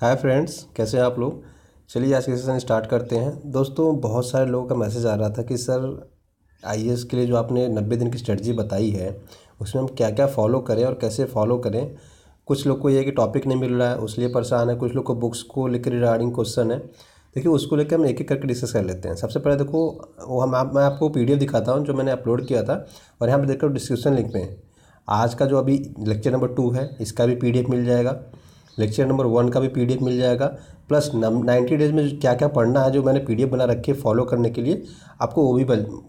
hi friends कैसे हैं आप लोग चलिए आज के सेशन स्टार्ट करते हैं दोस्तों बहुत सारे लोगों का मैसेज आ रहा था कि सर आई के लिए जो आपने नब्बे दिन की स्ट्रेटजी बताई है उसमें हम क्या क्या फॉलो करें और कैसे फॉलो करें कुछ लोग को ये कि टॉपिक नहीं मिल रहा है उस लिए परेशान है कुछ लोग को बुक्स को लेकर रिगार्डिंग क्वेश्चन है देखिए उसको लेकर हम एक एक करके डिस्कस कर लेते हैं सबसे पहले देखो वो हम आप मैं आपको पी दिखाता हूँ जो मैंने अपलोड किया था और यहाँ पर देखो डिस्क्रिप्शन लिंक में आज का जो अभी लेक्चर नंबर टू है इसका भी पी मिल जाएगा लेक्चर नंबर वन का भी पीडीएफ मिल जाएगा प्लस नाइन्टी डेज में क्या क्या पढ़ना है जो मैंने पीडीएफ बना रखे फॉलो करने के लिए आपको वो भी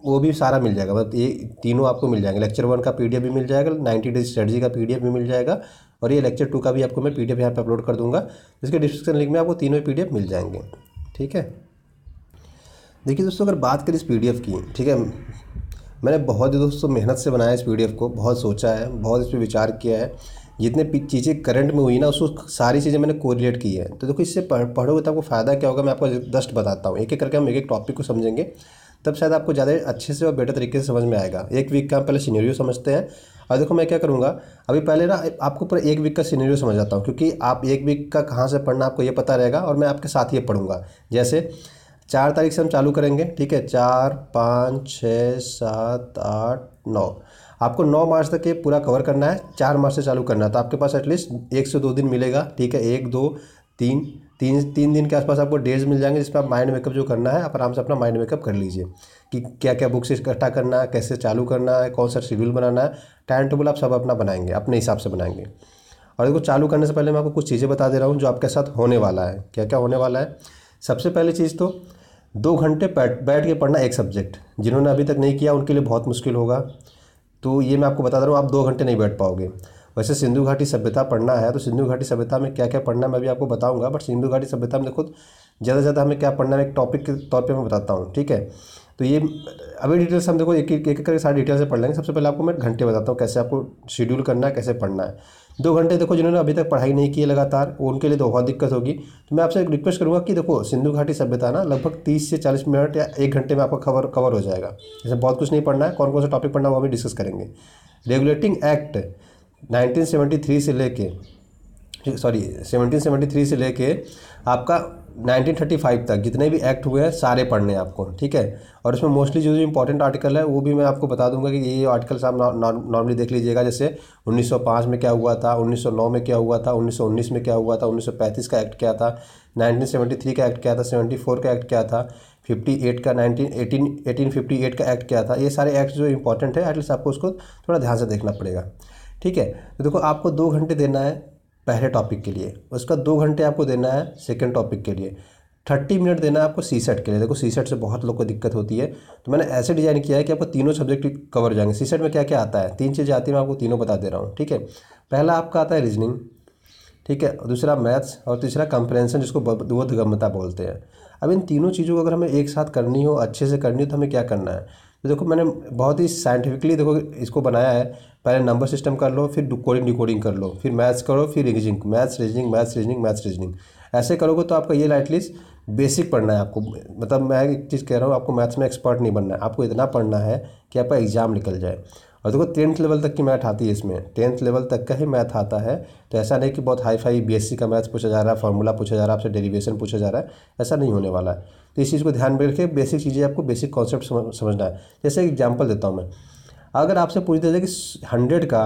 वो भी सारा मिल जाएगा बस ये तीनों आपको मिल जाएंगे लेक्चर वन का पीडीएफ भी मिल जाएगा नाइन्टी डेज स्ट्रेटजी का पीडीएफ भी मिल जाएगा और ये लेक्चर टू का भी आपको मैं पी डी एफ यहाँ पर अपलोड कर दूँगा इसके डिस्क्रिप्शन लिंक में आपको तीनों पी डी एफ मिल जाएंगे ठीक है देखिए दोस्तों अगर बात करें इस पी डी एफ की ठीक है मैंने बहुत ही दोस्तों मेहनत से बनाया इस पी डी एफ को बहुत सोचा है बहुत इस पर विचार किया है जितने चीज़ें करंट में हुई ना उसको सारी चीज़ें मैंने कोरिलेट की है तो देखो इससे पढ़ पढ़ोगे तो आपको फ़ायदा क्या होगा मैं आपको जस्ट बताता हूँ एक एक करके हम एक एक टॉपिक को समझेंगे तब शायद आपको ज़्यादा अच्छे से और बेटर तरीके से समझ में आएगा एक वीक का हम पहले सीनरियो समझते हैं और देखो मैं क्या करूँगा अभी पहले ना आपको पूरा एक वीक का समझ जाता हूँ क्योंकि आप एक वीक का कहाँ से पढ़ना आपको ये पता रहेगा और मैं आपके साथ ही पढ़ूँगा जैसे चार तारीख से हम चालू करेंगे ठीक है चार पाँच छः सात आठ नौ आपको नौ मार्च तक ये पूरा कवर करना है चार मार्च से चालू करना है तो आपके पास एटलीस्ट एक से दो दिन मिलेगा ठीक है एक दो तीन तीन तीन दिन के आसपास आपको डेज मिल जाएंगे जिसमें आप माइंड मेकअप जो करना है आप आराम से अपना माइंड मेकअप कर लीजिए कि क्या क्या बुक्स इकट्ठा करना है कैसे चालू करना है कौन सा शेड्यूल बनाना है टाइम टेबल आप सब अपना बनाएंगे अपने हिसाब से बनाएंगे और देखो चालू करने से पहले मैं आपको कुछ चीज़ें बता दे रहा हूँ जो आपके साथ होने वाला है क्या क्या होने वाला है सबसे पहली चीज़ तो दो घंटे बैठ के पढ़ना एक सब्जेक्ट जिन्होंने अभी तक नहीं किया उनके लिए बहुत मुश्किल होगा तो ये मैं आपको बता रहा हूँ आप दो घंटे नहीं बैठ पाओगे वैसे सिंधु घाटी सभ्यता पढ़ना है तो सिंधु घाटी सभ्यता में क्या क्या पढ़ना है मैं भी आपको बताऊंगा बट सिंधु घाटी सभ्यता में देखो ज़्यादा से ज़्यादा हमें क्या पढ़ना है एक टॉपिक के तौर पे मैं बताता हूँ ठीक है तो ये अभी डिटेल्स हम देखो एक एक करके सारी डिटेल से पढ़ लेंगे सबसे पहले आपको मैं घंटे बताता हूँ कैसे आपको शेड्यूल करना है कैसे पढ़ना है दो घंटे देखो जिन्होंने अभी तक पढ़ाई नहीं की है लगातार उनके लिए तो बहुत दिक्कत होगी तो मैं आपसे एक रिक्वेस्ट करूँगा कि देखो सिंधु घाटी सभ्यता ना लगभग तीस से चालीस मिनट या एक घंटे में आपका खबर कवर हो जाएगा जैसे बहुत कुछ नहीं पढ़ना है कौन कौन सा टॉपिक पढ़ना है वो हम डिस्कस करेंगे रेगुलेटिंग एक्ट नाइनटीन से लेके सॉरी 1773 से लेके आपका 1935 तक जितने भी एक्ट हुए हैं सारे पढ़ने हैं आपको ठीक है और इसमें मोस्टली जो जो इंपॉर्टेंट आर्टिकल है वो भी मैं आपको बता दूंगा कि ये आर्टिकल्स आप नॉर्मली देख लीजिएगा जैसे 1905 में क्या हुआ था 1909 में क्या हुआ था 1919 में क्या हुआ था 1935 का एक्ट क्या था 1973 का एक्ट क्या था 74 का एक्ट क्या था 58 का 19 18 1858 का एक्ट क्या था ये सारे एक्ट जो इंपॉर्टेंट है एटलीस्ट आपको उसको थोड़ा ध्यान से देखना पड़ेगा ठीक है तो देखो आपको दो घंटे देना है पहले टॉपिक के लिए उसका दो घंटे आपको देना है सेकेंड टॉपिक के लिए थर्टी मिनट देना है आपको सी सेट के लिए देखो सी सेट से बहुत लोग को दिक्कत होती है तो मैंने ऐसे डिजाइन किया है कि आपको तीनों सब्जेक्ट कवर जाएंगे सी सेट में क्या क्या आता है तीन चीज़ें आती है मैं आपको तीनों बता दे रहा हूँ ठीक है पहला आपका आता है रीजनिंग ठीक है दूसरा मैथ्स और तीसरा कंप्रेंसन जिसको बोधगम्यता बोलते हैं अब इन तीनों चीज़ों को अगर हमें एक साथ करनी हो अच्छे से करनी हो तो हमें क्या करना है तो देखो मैंने बहुत ही साइंटिफिकली देखो इसको बनाया है पहले नंबर सिस्टम कर लो फिर डिकोडिंग डिकोडिंग कर लो फिर मैथ्स करो फिर reasoning maths reasoning maths reasoning maths reasoning ऐसे करोगे तो आपका ये लाइटलीस्ट बेसिक पढ़ना है आपको मतलब मैं एक चीज़ कह रहा हूँ आपको मैथ्स में एक्सपर्ट नहीं बनना है आपको इतना पढ़ना है कि आपका एग्ज़ाम निकल जाए और देखो टेंथ लेवल तक की मैथ आती है इसमें टेंथ लेवल तक का ही मैथ आता है तो ऐसा नहीं कि बहुत हाई फाई बी का मैथ पूछा जा रहा है फॉर्मूला पूछा जा रहा है आपसे डेरिवेशन पूछा जा रहा है ऐसा नहीं होने वाला है तो इस चीज़ को ध्यान में रखिए बेसिक चीज़ें आपको बेसिक कॉन्सेप्ट समझना है जैसे एग्जाम्पल देता हूँ मैं अगर आपसे पूछ दिया जाए कि हंड्रेड का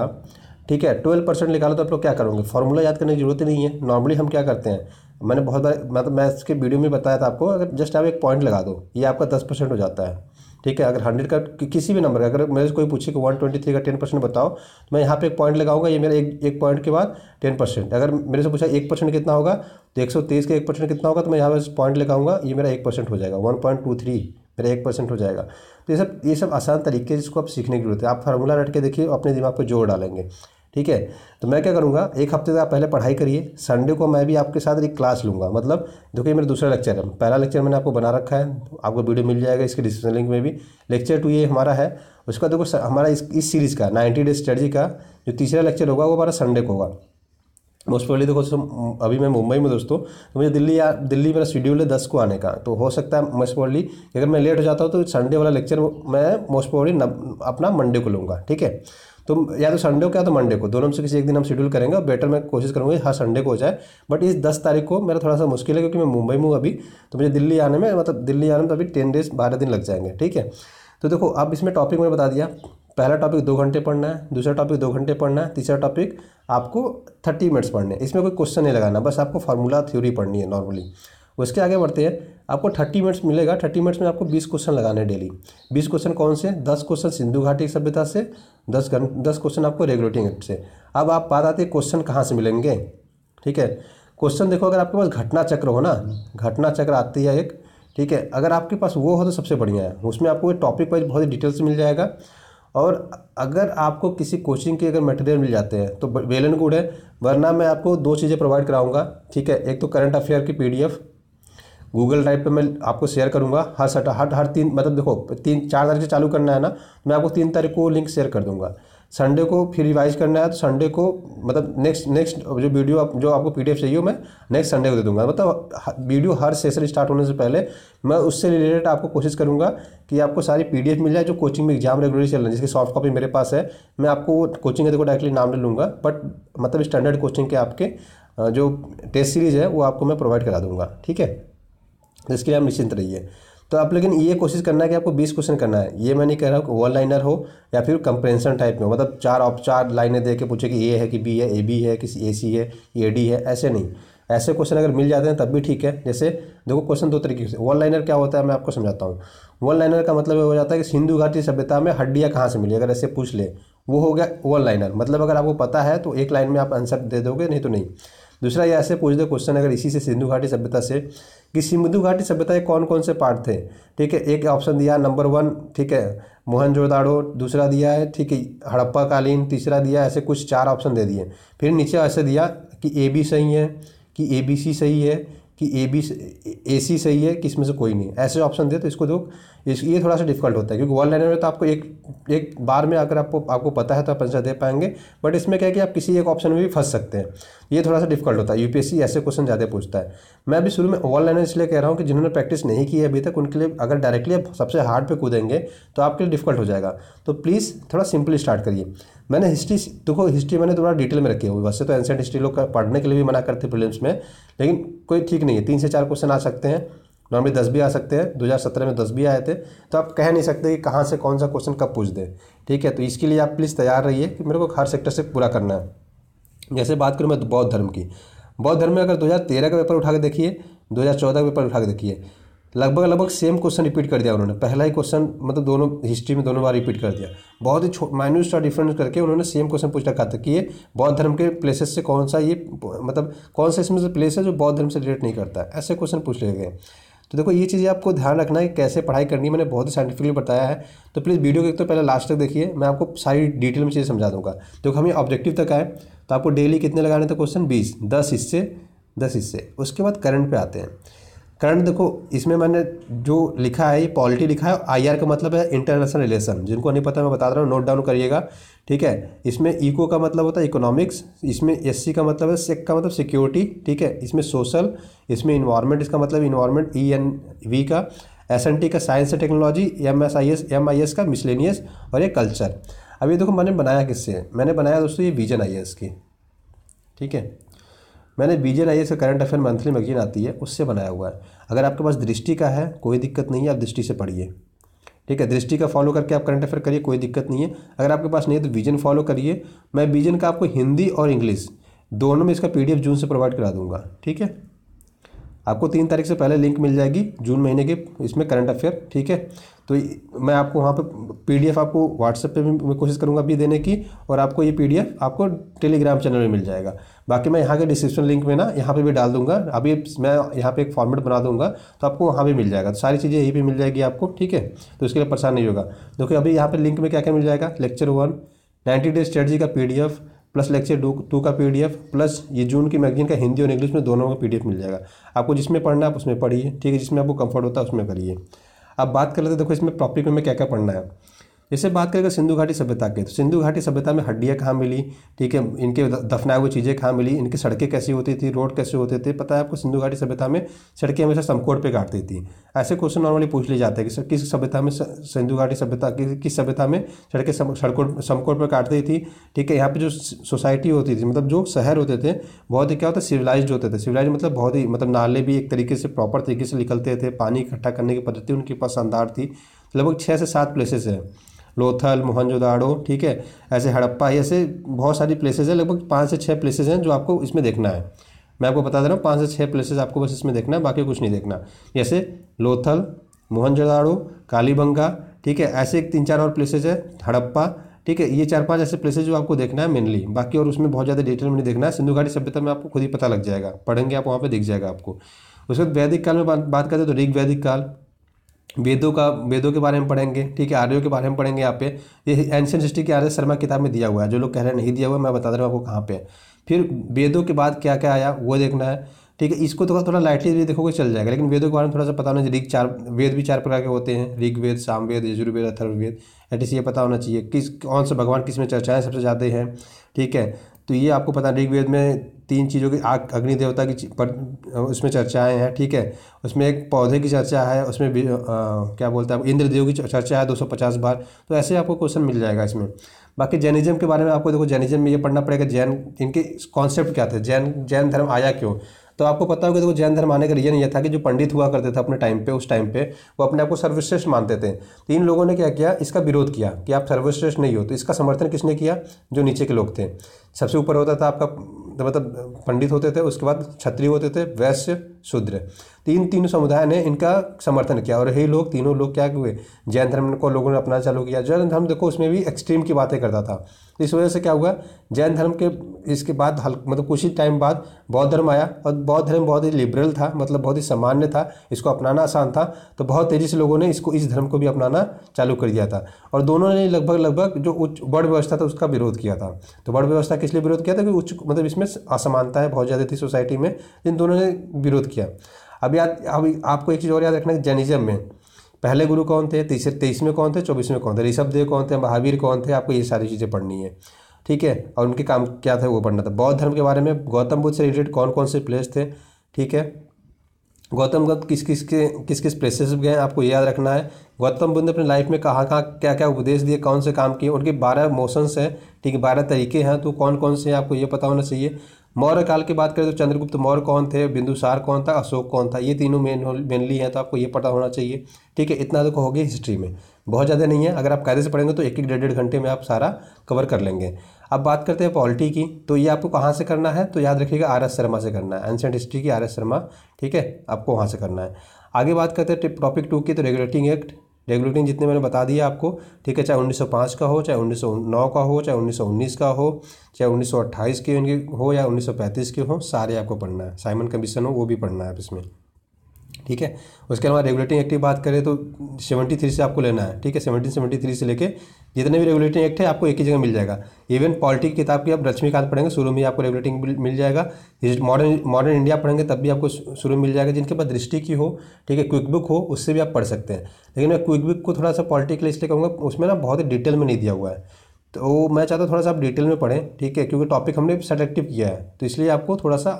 ठीक है ट्वेल्व परसेंट निकालो तो आप लोग क्या करोगे फॉर्मूला याद करने की जरूरत नहीं है नॉर्मली हम क्या करते हैं मैंने बहुत बार मतलब मैं इसके वीडियो में बताया था आपको अगर जस्ट आप एक पॉइंट लगा दो ये आपका दस परसेंट हो जाता है ठीक है अगर हंड्रेड का कि, किसी भी नंबर अगर मेरे से कोई पूछे कि वन ट्वेंटी थ्री का टेन परसेंट बताओ तो मैं यहाँ पे एक पॉइंट लगाऊंगा ये मेरा एक एक पॉइंट के बाद टेन परसेंट अगर मेरे से पूछा एक परसेंट कितना होगा तो एक सौ तेईस का एक परसेंट कितना होगा तो मैं यहाँ पर पॉइंट लगाऊंगा ये मेरा एक परसेंट हो जाएगा वन पॉइंट टू थ्री मेरा एक परसेंट हो जाएगा तो ये सब ये सब आसान तरीके जिसको आप सीखने की जरूरत है आप फार्मूला रट के देखिए अपने दिमाग पर जोर डालेंगे ठीक है तो मैं क्या करूँगा एक हफ्ते से आप पहले पढ़ाई करिए संडे को मैं भी आपके साथ एक क्लास लूँगा मतलब जो कि मेरा दूसरा लेक्चर है पहला लेक्चर मैंने आपको बना रखा है आपको वीडियो मिल जाएगा इसके डिस्क्रिप्शन लिंक में भी लेक्चर टू ये हमारा है उसका देखो हमारा इस इस सीरीज़ का नाइन्टी डेज स्ट्रेटजी का जो तीसरा लेक्चर होगा वो हमारा संडे को होगा मोस्ट प्रोबली देखो अभी मैं मुंबई में दोस्तों तो मुझे दिल्ली या दिल्ली मेरा शेड्यूल है दस को आने का तो हो सकता है मोस्ट प्रोबली अगर मैं लेट हो जाता हूँ तो संडे वाला लेक्चर मैं मोस्ट प्रोबली अपना मंडे को लूँगा ठीक है तो या तो संडे को या तो मंडे को दोनों में से किसी एक दिन हम शेड्यूल करेंगे और बेटर मैं कोशिश करूँगी हर संडे को हो जाए बट इस दस तारीख को मेरा थोड़ा सा मुश्किल है क्योंकि मैं मुंबई में हूँ अभी तो मुझे दिल्ली आने में मतलब दिल्ली आने में तो अभी टेन डेज बारह दिन लग जाएंगे ठीक है तो देखो अब इसमें टॉपिक मैंने बता दिया पहला टॉपिक दो घंटे पढ़ना है दूसरा टॉपिक दो घंटे पढ़ना है तीसरा टॉपिक आपको थर्टी मिनट्स पढ़ने हैं इसमें कोई क्वेश्चन नहीं लगाना बस आपको फार्मूला थ्योरी पढ़नी है नॉर्मली उसके आगे बढ़ते हैं आपको थर्टी मिनट्स मिलेगा थर्टी मिनट्स में आपको बीस क्वेश्चन लगाने हैं डेली बीस क्वेश्चन कौन से दस क्वेश्चन सिंधु घाटी सभ्यता से दस दस क्वेश्चन आपको रेगुलेटिंग एक्ट से अब आप बात आते क्वेश्चन कहाँ से मिलेंगे ठीक है क्वेश्चन देखो अगर आपके पास घटना चक्र हो ना घटना चक्र आती है एक ठीक है अगर आपके पास वो हो तो सबसे बढ़िया है उसमें आपको टॉपिक वाइज बहुत ही डिटेल्स मिल जाएगा और अगर आपको किसी कोचिंग के अगर मटेरियल मिल जाते हैं तो वेल एंड गुड है वरना मैं आपको दो चीज़ें प्रोवाइड कराऊंगा ठीक है एक तो करंट अफेयर की पीडीएफ गूगल ड्राइव पे मैं आपको शेयर करूँगा हर सट हर हर तीन मतलब देखो तीन चार तारीख से चालू करना है ना मैं आपको तीन तारीख को लिंक शेयर कर दूंगा संडे को फिर रिवाइज करना है तो संडे को मतलब नेक्स्ट नेक्स्ट जो वीडियो आप जो आपको पीडीएफ चाहिए मैं नेक्स्ट संडे को दे दूंगा मतलब वीडियो हर सेशन स्टार्ट होने से पहले मैं उससे रिलेटेड आपको कोशिश करूंगा कि आपको सारी पीडीएफ मिल जाए जो कोचिंग में एग्जाम रेगुलर चल रहे हैं जिसकी सॉफ्ट कॉपी मेरे पास है मैं आपको कोचिंग है देखो डायरेक्टली नाम ले लूँगा बट मतलब स्टैंडर्ड कोचिंग के आपके जो टेस्ट सीरीज़ है वो आपको मैं प्रोवाइड करा दूँगा ठीक है तो इसके लिए आप निश्चिंत रहिए तो आप लेकिन ये कोशिश करना है कि आपको बीस क्वेश्चन करना है ये मैं नहीं कह रहा हूँ वन लाइनर हो या फिर कंप्रेंसन टाइप में मतलब चार ऑप चार लाइनें दे के पूछे कि ए है कि बी है ए बी है किसी ए सी है ए डी है ऐसे नहीं ऐसे क्वेश्चन अगर मिल जाते हैं तब भी ठीक है जैसे देखो क्वेश्चन दो तरीके से वन लाइनर क्या होता है मैं आपको समझाता हूँ वन लाइनर का मतलब हो जाता है कि सिंधु घाटी सभ्यता में हड्डियाँ कहाँ से मिली अगर ऐसे पूछ ले वो हो गया वन लाइनर मतलब अगर आपको पता है तो एक लाइन में आप आंसर दे दोगे नहीं तो नहीं दूसरा यह ऐसे पूछ दे क्वेश्चन अगर इसी से सिंधु घाटी सभ्यता से कि सिंधु घाटी सभ्यता के कौन कौन से पार्ट थे ठीक है एक ऑप्शन दिया नंबर वन ठीक है मोहनजोदाड़ो दूसरा दिया है ठीक है हड़प्पा कालीन तीसरा दिया ऐसे कुछ चार ऑप्शन दे दिए फिर नीचे ऐसे दिया कि ए बी सही है कि ए बी सी सही है कि ए बी ए सी सही है कि इसमें से कोई नहीं ऐसे ऑप्शन दे तो इसको देखो तो इस ये थोड़ा सा डिफिकल्ट होता है क्योंकि वन लाइनर में तो आपको एक एक बार में अगर आपको आपको पता है तो आप आंसर दे पाएंगे बट इसमें क्या है कि आप किसी एक ऑप्शन में भी फंस सकते हैं ये थोड़ा सा डिफिकल्ट होता है यूपीएससी ऐसे क्वेश्चन ज़्यादा पूछता है मैं अभी शुरू में वन लाइनर इसलिए कह रहा हूँ कि जिन्होंने प्रैक्टिस नहीं की है अभी तक उनके लिए अगर डायरेक्टली आप सबसे हार्ड पर कूदेंगे तो आपके लिए डिफिकल्ट हो जाएगा तो प्लीज़ थोड़ा सिंपली स्टार्ट करिए मैंने हिस्ट्री देखो हिस्ट्री मैंने थोड़ा डिटेल में रखी हुई वैसे तो एंसेंट हिस्ट्री लोग पढ़ने के लिए भी मना करते प्रिलियम्स में लेकिन कोई ठीक नहीं है तीन से चार क्वेश्चन आ सकते हैं नॉर्मली दस भी आ सकते हैं दो में दस भी आए थे तो आप कह नहीं सकते कि कहाँ से कौन सा क्वेश्चन कब पूछ दे ठीक है तो इसके लिए आप प्लीज़ तैयार रहिए कि मेरे को हर सेक्टर से पूरा करना है जैसे बात करूँ मैं तो बौद्ध धर्म की बौद्ध धर्म में अगर 2013 का पेपर उठा के देखिए 2014 का पेपर उठा के देखिए लगभग लगभग सेम क्वेश्चन रिपीट कर दिया उन्होंने पहला ही क्वेश्चन मतलब दोनों हिस्ट्री में दोनों बार रिपीट कर दिया बहुत ही माइन्यूट सा डिफरेंस करके उन्होंने सेम क्वेश्चन पूछ रखा था कि ये बौद्ध धर्म के प्लेसेस से कौन सा ये मतलब कौन सा इसमें से प्लेस है जो बौद्ध धर्म से रिलेट नहीं करता ऐसे क्वेश्चन पूछ ले गए तो देखो ये चीज़ें आपको ध्यान रखना है कैसे पढ़ाई करनी है मैंने बहुत ही साइंटिफिकली बताया है तो प्लीज़ वीडियो को एक तो पहले लास्ट तक देखिए मैं आपको सारी डिटेल में चीज़ें समझा दूंगा देखो तो हम ये ऑब्जेक्टिव तक आए तो आपको डेली कितने लगाने थे क्वेश्चन बीस दस हिस्से दस हिस्से उसके बाद करंट पे आते हैं करंट देखो इसमें मैंने जो लिखा है ये पॉलिटी लिखा है आई आर का मतलब है इंटरनेशनल रिलेशन जिनको नहीं पता मैं बता रहा हूँ नोट डाउन करिएगा ठीक है इसमें इको का मतलब होता है इकोनॉमिक्स इसमें एस सी का मतलब है सेक का मतलब सिक्योरिटी ठीक है इसमें सोशल इसमें इन्वायरमेंट इसका मतलब इन्वायरमेंट ई एन वी का एस एन टी का science and technology M S I S M I S का मिसलेनियस और ये कल्चर अब ये देखो मैंने बनाया किससे मैंने बनाया दोस्तों ये विजन आई एस की ठीक है मैंने B J I current affair monthly magazine आती है उससे बनाया हुआ है अगर आपके पास दृष्टि का है कोई दिक्कत नहीं है आप दृष्टि से पढ़िए ठीक है दृष्टि का फॉलो करके आप करंट अफेयर करिए कोई दिक्कत नहीं है अगर आपके पास नहीं है तो विजन फॉलो करिए मैं विजन का आपको हिंदी और इंग्लिश दोनों में इसका पीडीएफ जून से प्रोवाइड करा दूंगा ठीक है आपको तीन तारीख से पहले लिंक मिल जाएगी जून महीने के इसमें करंट अफेयर ठीक है तो मैं आपको वहाँ पर पी आपको व्हाट्सएप पर भी मैं कोशिश करूँगा अभी देने की और आपको ये पी आपको टेलीग्राम चैनल में मिल जाएगा बाकी मैं यहाँ के डिस्क्रिप्शन लिंक में ना यहाँ पे भी डाल दूँगा अभी मैं यहाँ पे एक फॉर्मेट बना दूँगा तो आपको वहाँ भी मिल जाएगा तो सारी चीज़ें यहीं पर मिल जाएगी आपको ठीक है तो इसके लिए परेशान नहीं होगा देखिए अभी यहाँ पर लिंक में क्या क्या मिल जाएगा lecture one ninety days strategy का P plus lecture two two का पीडीएफ प्लस ये जून की मैगजीन का हिंदी और इंग्लिश में दोनों का पीडीएफ मिल जाएगा आपको जिसमें पढ़ना आप उसमें पढ़िए ठीक है जिसमें आपको कंफर्ट होता है उसमें करिए अब बात कर लेते हैं देखो इसमें टॉपिक में क्या क्या पढ़ना है जैसे बात करें अगर सिंधु घाटी सभ्यता के तो सिंधु घाटी सभ्यता में हड्डियाँ कहाँ मिली ठीक है इनके दफनाए हुई चीज़ें कहाँ मिली इनकी सड़कें कैसी होती थी रोड कैसे होते थे पता है आपको सिंधु घाटी सभ्यता में सड़कें हमेशा समकोट पे काटती थी ऐसे क्वेश्चन नॉर्मली पूछ लिए जाते हैं कि सर किस सभ्यता में सिंधु घाटी सभ्यता किस सभ्यता में सड़कें सड़कों समकोट पर काटती थी ठीक है यहाँ पर जो सोसाइटी होती थी मतलब जो शहर होते थे बहुत ही क्या होता है सिविलाइज होते थे सिविलाइज मतलब बहुत ही मतलब नाले भी एक तरीके से प्रॉपर तरीके से निकलते थे पानी इकट्ठा करने की पद्धति उनके पास शानदार थी लगभग छः से सात प्लेसेस हैं लोथल मोहनजोदाड़ो ठीक है ऐसे हड़प्पा ऐसे बहुत सारी प्लेसेज हैं लगभग पाँच से छः प्लेसेज हैं जो आपको इसमें देखना है मैं आपको बता दे रहा हूँ पाँच से छः प्लेसेज आपको बस इसमें देखना है बाकी कुछ नहीं देखना जैसे लोथल मोहनजोदाड़ो कालीबंगा ठीक है ऐसे एक तीन चार और प्लेसेज है हड़प्पा ठीक है ये चार पांच ऐसे प्लेसेज जो आपको देखना है मेनली बाकी और उसमें बहुत ज़्यादा डिटेल में नहीं देखना है सिंधु घाटी सभ्यता में आपको खुद ही पता लग जाएगा पढ़ेंगे आप वहाँ पर दिख जाएगा आपको उसके बाद वैदिक काल में बात करते हैं तो ऋग वैदिक काल वेदों का वेदों के बारे में पढ़ेंगे ठीक है आर्यों के बारे में पढ़ेंगे यहाँ पे ये एंशियन हिस्ट्री के आर्य शर्मा किताब में दिया हुआ है जो लोग कह रहे हैं नहीं दिया हुआ है मैं बता रहा हूँ आपको कहाँ पे फिर वेदों के बाद क्या क्या आया वो देखना है ठीक है इसको थोड़ा थोड़ा लाइटली भी देखोगे चल जाएगा लेकिन वेदों के बारे में थोड़ा सा पता होना चाहिए ऋग चार वेद भी चार प्रकार के होते हैं ऋग्वेद सामवेद यजुर्वेद अथर्वेद एटलीस्ट ये पता होना चाहिए किस कौन सा भगवान किस में चर्चाएँ सबसे ज़्यादा हैं ठीक है तो ये आपको पता ऋग्वेद में तीन चीज़ों की आग अग्नि देवता की पर उसमें चर्चाएं हैं ठीक है उसमें एक पौधे की चर्चा है उसमें भी आ, क्या बोलते हैं इंद्रदेव की चर्चा है 250 बार तो ऐसे आपको क्वेश्चन मिल जाएगा इसमें बाकी जैनिज्म के बारे में आपको देखो जैनिज्म में ये पढ़ना पड़ेगा जैन इनके कॉन्सेप्ट क्या थे जैन जैन धर्म आया क्यों तो आपको पता होगा देखो जैन धर्म आने का रीजन ये था कि जो पंडित हुआ करते थे अपने टाइम पे उस टाइम पे वो अपने आप को सर्वश्रेष्ठ मानते थे तो इन लोगों ने क्या किया इसका विरोध किया कि आप सर्वश्रेष्ठ नहीं हो तो इसका समर्थन किसने किया जो नीचे के लोग थे सबसे ऊपर होता था आपका तो मतलब पंडित होते थे उसके बाद क्षत्रिय होते थे वैश्य शूद्र तो इन तीनों समुदाय ने इनका समर्थन किया और यही लोग तीनों लोग क्या हुए जैन धर्म को लोगों ने अपना चालू किया जैन धर्म देखो उसमें भी एक्सट्रीम की बातें करता था इस वजह से क्या हुआ जैन धर्म के इसके बाद हल मतलब कुछ ही टाइम बाद बौद्ध धर्म आया और बौद्ध धर्म बहुत ही लिबरल था मतलब बहुत ही सामान्य था इसको अपनाना आसान था तो बहुत तेज़ी से लोगों ने इसको इस धर्म को भी अपनाना चालू कर दिया था और दोनों ने लगभग लगभग जो उच्च बड़ व्यवस्था था उसका विरोध किया था तो बड़ व्यवस्था किस लिए विरोध किया था कि उच्च मतलब इसमें असमानताएं बहुत ज़्यादा थी सोसाइटी में जिन दोनों ने विरोध किया अब याद अभी आपको एक चीज़ और याद रखना है जैनिज्म में पहले गुरु कौन थे तीसरे में कौन थे चौबीस में कौन थे ऋषभदेव कौन थे महावीर कौन थे आपको ये सारी चीज़ें पढ़नी है ठीक है और उनके काम क्या थे वो पढ़ना था बौद्ध धर्म के बारे में गौतम बुद्ध से रिलेटेड कौन कौन से प्लेस थे ठीक है गौतम बुद्ध किस किस के किस किस प्लेसेस गए गए आपको याद रखना है गौतम बुद्ध ने अपने लाइफ में कहाँ कहाँ क्या क्या उपदेश दिए कौन से काम किए उनके बारह मोशंस हैं ठीक है बारह तरीके हैं तो कौन कौन से हैं आपको ये पता होना चाहिए मौर्य काल की बात करें तो चंद्रगुप्त मौर्य कौन थे बिंदुसार कौन था अशोक कौन था ये तीनों मेन मेनली हैं तो आपको ये पता होना चाहिए ठीक है इतना तो होगी हिस्ट्री में बहुत ज़्यादा नहीं है अगर आप कायदे से पढ़ेंगे तो एक एक डेढ़ डेढ़ घंटे में आप सारा कवर कर लेंगे अब बात करते हैं पॉलिटी की तो ये आपको कहाँ से करना है तो याद रखिएगा आर एस शर्मा से करना है एंसेंट हिस्ट्री की आर एस शर्मा ठीक है आपको वहाँ से करना है आगे बात करते हैं टॉपिक टू की तो रेगुलेटिंग एक्ट रेगुलेटिंग जितने मैंने बता दिया आपको ठीक है चाहे 1905 का हो चाहे 1909 का हो चाहे 1919 का हो चाहे 1928 के हो या 1935 के हो सारे आपको पढ़ना है साइमन कमीशन हो वो भी पढ़ना है आप इसमें ठीक है उसके अलावा रेगुलेटिंग एक्ट की बात करें तो सेवेंटी थ्री से आपको लेना है ठीक है सेवेंटी थ्री से लेके जितने भी रेगुलेटिंग एक्ट है आपको एक ही जगह मिल जाएगा इवन पॉलिटी की किताब की आप लक्ष्मीकांत पढ़ेंगे शुरू में आपको रेगुलेटिंग मिल जाएगा मॉडर्न मॉडर्न इंडिया पढ़ेंगे तब भी आपको शुरू में मिल जाएगा जिनके पास दृष्टि की हो ठीक है क्विक बुक हो उससे भी आप पढ़ सकते हैं लेकिन मैं क्विक बुक को थोड़ा सा पॉलिटिकल के इसलिए कहूँगा उसमें ना बहुत ही डिटेल में नहीं दिया हुआ है तो मैं चाहता हूँ थोड़ा सा आप डिटेल में पढ़ें ठीक है क्योंकि टॉपिक हमने सेलेक्टिव किया है तो इसलिए आपको थोड़ा सा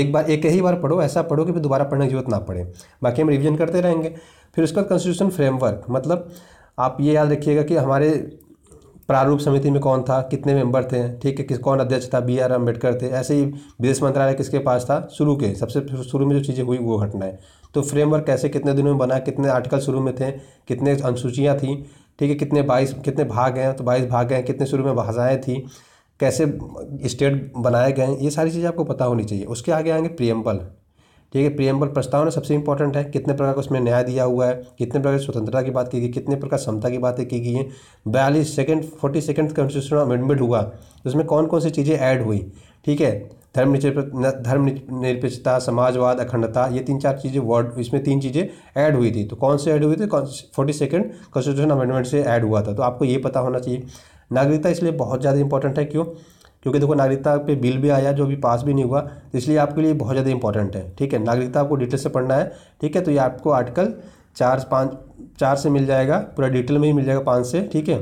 एक बार एक ही बार पढ़ो ऐसा पढ़ो कि फिर दोबारा पढ़ने की जरूरत ना पड़े बाकी हम रिविजन करते रहेंगे फिर उसके बाद कॉन्स्टिट्यूशन फ्रेमवर्क मतलब आप ये याद रखिएगा कि हमारे प्रारूप समिति में कौन था कितने मेंबर थे ठीक है किस कौन अध्यक्ष था बी आर अम्बेडकर थे ऐसे ही विदेश मंत्रालय किसके पास था शुरू के सबसे शुरू में जो चीज़ें हुई वो घटनाएं तो फ्रेमवर्क कैसे कितने दिनों में बना कितने आर्टिकल शुरू में थे कितने अनुसूचियाँ थीं ठीक है कितने बाईस कितने भाग हैं तो बाईस भाग हैं कितने शुरू में भाषाएँ थी कैसे स्टेट बनाए गए हैं ये सारी चीज़ें आपको पता होनी चाहिए उसके आगे आएंगे प्रियम्बल ठीक है प्रियम्बल प्रस्तावना सबसे इंपॉर्टेंट है कितने प्रकार का उसमें न्याय दिया हुआ है कितने प्रकार की स्वतंत्रता की बात की गई कितने प्रकार समता की बातें की गई हैं बयालीस second forty second constitution amendment हुआ तो उसमें कौन कौन सी चीज़ें ऐड हुई ठीक है धर्म धर्म निरपेक्षता समाजवाद अखंडता ये तीन चार चीज़ें वर्ड इसमें तीन चीज़ें ऐड हुई थी तो कौन से ऐड हुई थी फोर्टी सेकेंड कॉन्स्टिट्यूशन अमेंडमेंट से ऐड हुआ था तो आपको ये पता होना चाहिए नागरिकता इसलिए बहुत ज़्यादा इंपॉर्टेंट है क्यों क्योंकि देखो नागरिकता पे बिल भी आया जो भी पास भी नहीं हुआ तो इसलिए आपके लिए बहुत ज़्यादा इंपॉर्टेंट है ठीक है नागरिकता आपको डिटेल से पढ़ना है ठीक है तो ये आपको आर्टिकल चार पाँच चार से मिल जाएगा पूरा डिटेल में ही मिल जाएगा पाँच से ठीक है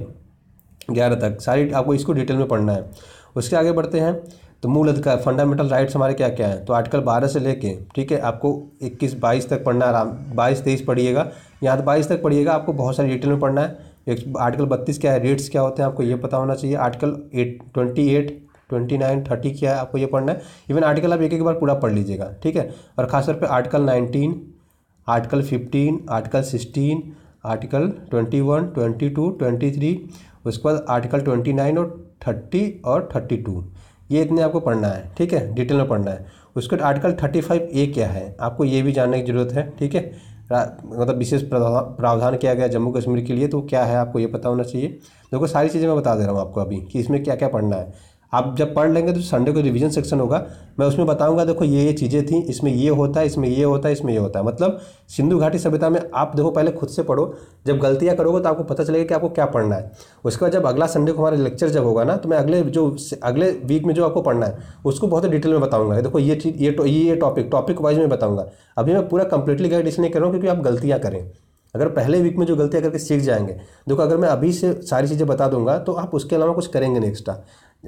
ग्यारह तक सारी आपको इसको डिटेल में पढ़ना है उसके आगे बढ़ते हैं तो मूल अधिकार फंडामेंटल राइट्स हमारे क्या क्या हैं तो आर्टिकल बारह से लेके ठीक है आपको इक्कीस बाईस तक पढ़ना आराम बाईस तेईस पढ़िएगा यहाँ तो बाईस तक पढ़िएगा आपको बहुत सारी डिटेल में पढ़ना है एक आर्टिकल बत्तीस क्या है रेट्स क्या होते हैं आपको ये पता होना चाहिए article eight twenty eight twenty nine thirty क्या है आपको ये पढ़ना है इवन आर्टिकल आप एक एक बार पूरा पढ़ लीजिएगा ठीक है और खासतौर पर article nineteen article fifteen article sixteen article twenty one twenty two twenty three उसके बाद आर्टिकल ट्वेंटी नाइन और थर्टी और थर्टी टू ये इतने आपको पढ़ना है ठीक है डिटेल में पढ़ना है उसके आर्टिकल थर्टी फाइव ए क्या है आपको ये भी जानने की ज़रूरत है ठीक है मतलब विशेष प्रावधान किया गया जम्मू कश्मीर के लिए तो क्या है आपको ये पता होना चाहिए देखो सारी चीज़ें मैं बता दे रहा हूँ आपको अभी कि इसमें क्या क्या पढ़ना है आप जब पढ़ लेंगे तो संडे को रिवीजन सेक्शन होगा मैं उसमें बताऊंगा देखो ये ये चीज़ें थी इसमें ये होता है इसमें ये होता है इसमें ये होता है मतलब सिंधु घाटी सभ्यता में आप देखो पहले खुद से पढ़ो जब गलतियाँ करोगे तो आपको पता चलेगा कि आपको क्या पढ़ना है उसके बाद जब अगला संडे को हमारा लेक्चर जब होगा ना तो मैं अगले जो अगले वीक में जो आपको पढ़ना है उसको बहुत डिटेल में बताऊँगा देखो ये चीज़ ये ये टॉपिक टॉपिक वाइज में बताऊँगा अभी मैं पूरा कंप्लीटली गाइड इसलिए कर रहा हूँ क्योंकि आप गलतियाँ करें अगर पहले वीक में जो गलतियाँ करके सीख जाएंगे देखो अगर मैं अभी से सारी चीज़ें बता दूंगा तो आप उसके अलावा कुछ करेंगे नहीं एक्स्ट्रा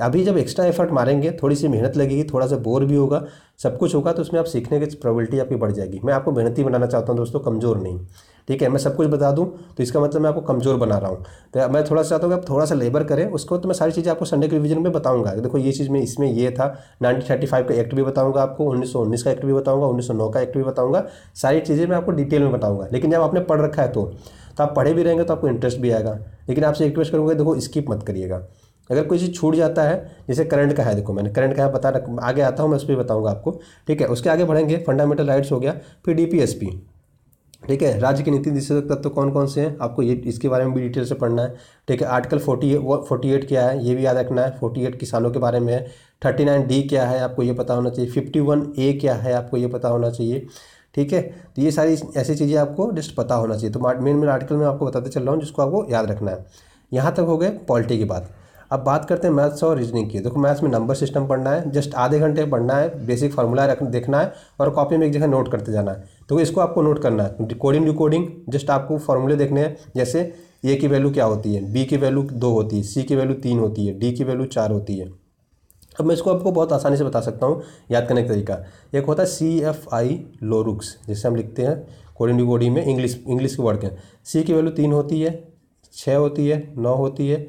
अभी जब एक्स्ट्रा एफर्ट मारेंगे थोड़ी सी मेहनत लगेगी थोड़ा सा बोर भी होगा सब कुछ होगा तो उसमें आप सीखने की प्रोबेबिलिटी आपकी बढ़ जाएगी मैं आपको मेहनती बनाना चाहता हूँ दोस्तों कमज़ोर नहीं ठीक है मैं सब कुछ बता दूँ तो इसका मतलब मैं आपको कमज़ोर बना रहा हूँ तो मैं थोड़ा सा चाहता हूँ कि आप थोड़ा सा लेबर करें उसको तो मैं सारी चीज़ें आपको संडे के रिविजन में बताऊँगा देखो ये चीज़ में इसमें ये था नाइनटीन थर्टी फाइव का एक्ट भी बताऊँगा आपको उन्नीस सौ उन्नीस का एक्ट भी बताऊँगा उन्नीस सौ नौ का एक्ट भी बताऊँगा सारी चीज़ें मैं आपको डिटेल में बताऊँगा लेकिन जब आपने पढ़ रखा है तो, तो आप पढ़े भी रहेंगे तो आपको इंटरेस्ट भी आएगा लेकिन आपसे रिक्वेस्ट करूँगा देखो स्किप मत करिएगा अगर कोई चीज़ छूट जाता है जैसे करंट का है देखो मैंने करंट का है बता रख आगे आता हूँ मैं उस पर बताऊँगा आपको ठीक है उसके आगे बढ़ेंगे फंडामेंटल राइट्स हो गया फिर डी ठीक है राज्य की नीति निषेधक तत्व तो कौन कौन से हैं आपको ये इसके बारे में भी डिटेल से पढ़ना है ठीक है आर्टिकल फोर्टी फोर्टी एट क्या है ये भी याद रखना है फोर्टी एट किसानों के बारे में है थर्टी नाइन डी क्या है आपको ये पता होना चाहिए फिफ्टी वन ए क्या है आपको ये पता होना चाहिए ठीक है तो ये सारी ऐसी चीज़ें आपको जस्ट पता होना चाहिए तो मेन मेन आर्टिकल में आपको बताते चल रहा हूँ जिसको आपको याद रखना है यहाँ तक हो गए पॉलिटी की बात अब बात करते हैं मैथ्स और रीजनिंग की देखो मैथ्स में नंबर सिस्टम पढ़ना है जस्ट आधे घंटे पढ़ना है बेसिक फार्मूला रख देखना है और कॉपी में एक जगह नोट करते जाना है तो इसको आपको नोट करना है कोडिंग डिकोडिंग जस्ट आपको फार्मूले देखने हैं जैसे ए की वैल्यू क्या होती है बी की वैल्यू दो होती है सी की वैल्यू तीन होती है डी की वैल्यू चार होती है अब मैं इसको आपको बहुत आसानी से बता सकता हूँ याद करने का तरीका एक होता है सी एफ आई लोरुक्स जिसे हम लिखते हैं कोडिंग डिकोडिंग में इंग्लिश इंग्लिश के वर्ड के सी की वैल्यू तीन होती है छः होती है नौ होती है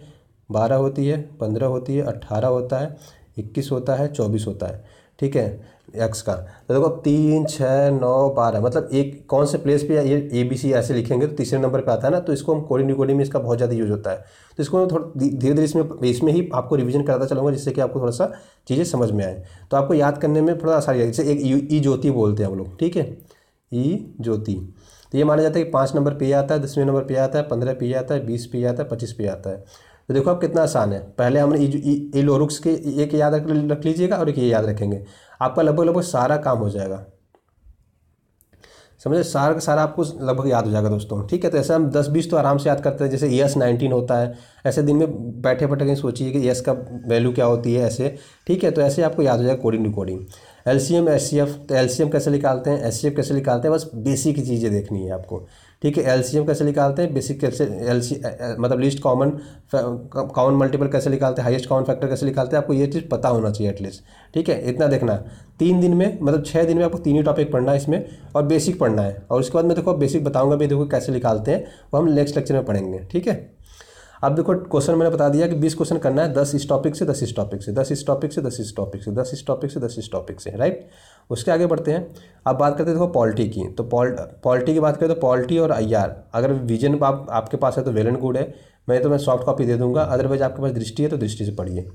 बारह होती है पंद्रह होती है अट्ठारह होता है इक्कीस होता है चौबीस होता है ठीक है एक्स का तो देखो तीन छः नौ बारह मतलब एक कौन से प्लेस पे ये ए बी सी ऐसे लिखेंगे तो तीसरे नंबर पे आता है ना तो इसको हम कोडिंग रिकॉर्डिंग में इसका बहुत ज़्यादा यूज होता है तो इसको थोड़ा धीरे धीरे इसमें इसमें ही आपको रिवीजन कराता चलूँगा जिससे कि आपको थोड़ा सा चीज़ें समझ में आए तो आपको याद करने में थोड़ा आसानी जैसे एक ई ज्योति बोलते हैं हम लोग ठीक है ई ज्योति तो ये माना जाता है कि पाँच नंबर पे आता है दसवें नंबर पे आता है पंद्रह पे आता है बीस पे आता है पच्चीस पे आता है तो देखो अब कितना आसान है पहले हमने इलोरुक्स के एक याद रख रख लीजिएगा और एक ये याद रखेंगे आपका लगभग लगभग सारा काम हो जाएगा समझे सारा का सारा आपको लगभग याद हो जाएगा दोस्तों ठीक है तो ऐसे हम दस बीस तो आराम से याद करते हैं जैसे एस नाइनटीन होता है ऐसे दिन में बैठे बैठे कहीं सोचिए कि यस का वैल्यू क्या होती है ऐसे ठीक है तो ऐसे आपको याद हो जाएगा coding two coding L C M S C F तो एल सी एम कैसे निकालते हैं एस सी एफ कैसे निकालते हैं बस बेसिक चीज़ें देखनी है आपको ठीक है एलसीएम कैसे निकालते हैं बेसिक कैसे एल मतलब लीस्ट कॉमन कॉमन मल्टीपल कैसे निकालते हैं हाईएस्ट कॉमन फैक्टर कैसे निकालते हैं आपको ये चीज़ पता होना चाहिए एटलीस्ट ठीक है इतना देखना तीन दिन में मतलब छः दिन में आपको तीन ही टॉपिक पढ़ना है इसमें और बेसिक पढ़ना है और उसके बाद मैं देखो बेसिक बताऊँगा भी देखो कैसे निकालते हैं वो हम नेक्स्ट लेक्चर में पढ़ेंगे ठीक है अब देखो क्वेश्चन मैंने बता दिया कि बीस क्वेश्चन करना है दस इस टॉपिक से दस इस टॉपिक से दस इस टॉपिक से दस इस टॉपिक से दस इस टॉपिक से दस इस टॉपिक से राइट उसके आगे बढ़ते हैं अब बात करते हैं देखो पॉलिटी की तो पॉल पॉलिटी की बात करें तो पॉलिटी और आई अगर विजन आप आपके पास है तो वेल एंड गुड है मैं तो मैं सॉफ्ट कॉपी दे दूंगा अदरवाइज आपके पास दृष्टि है तो दृष्टि से पढ़िए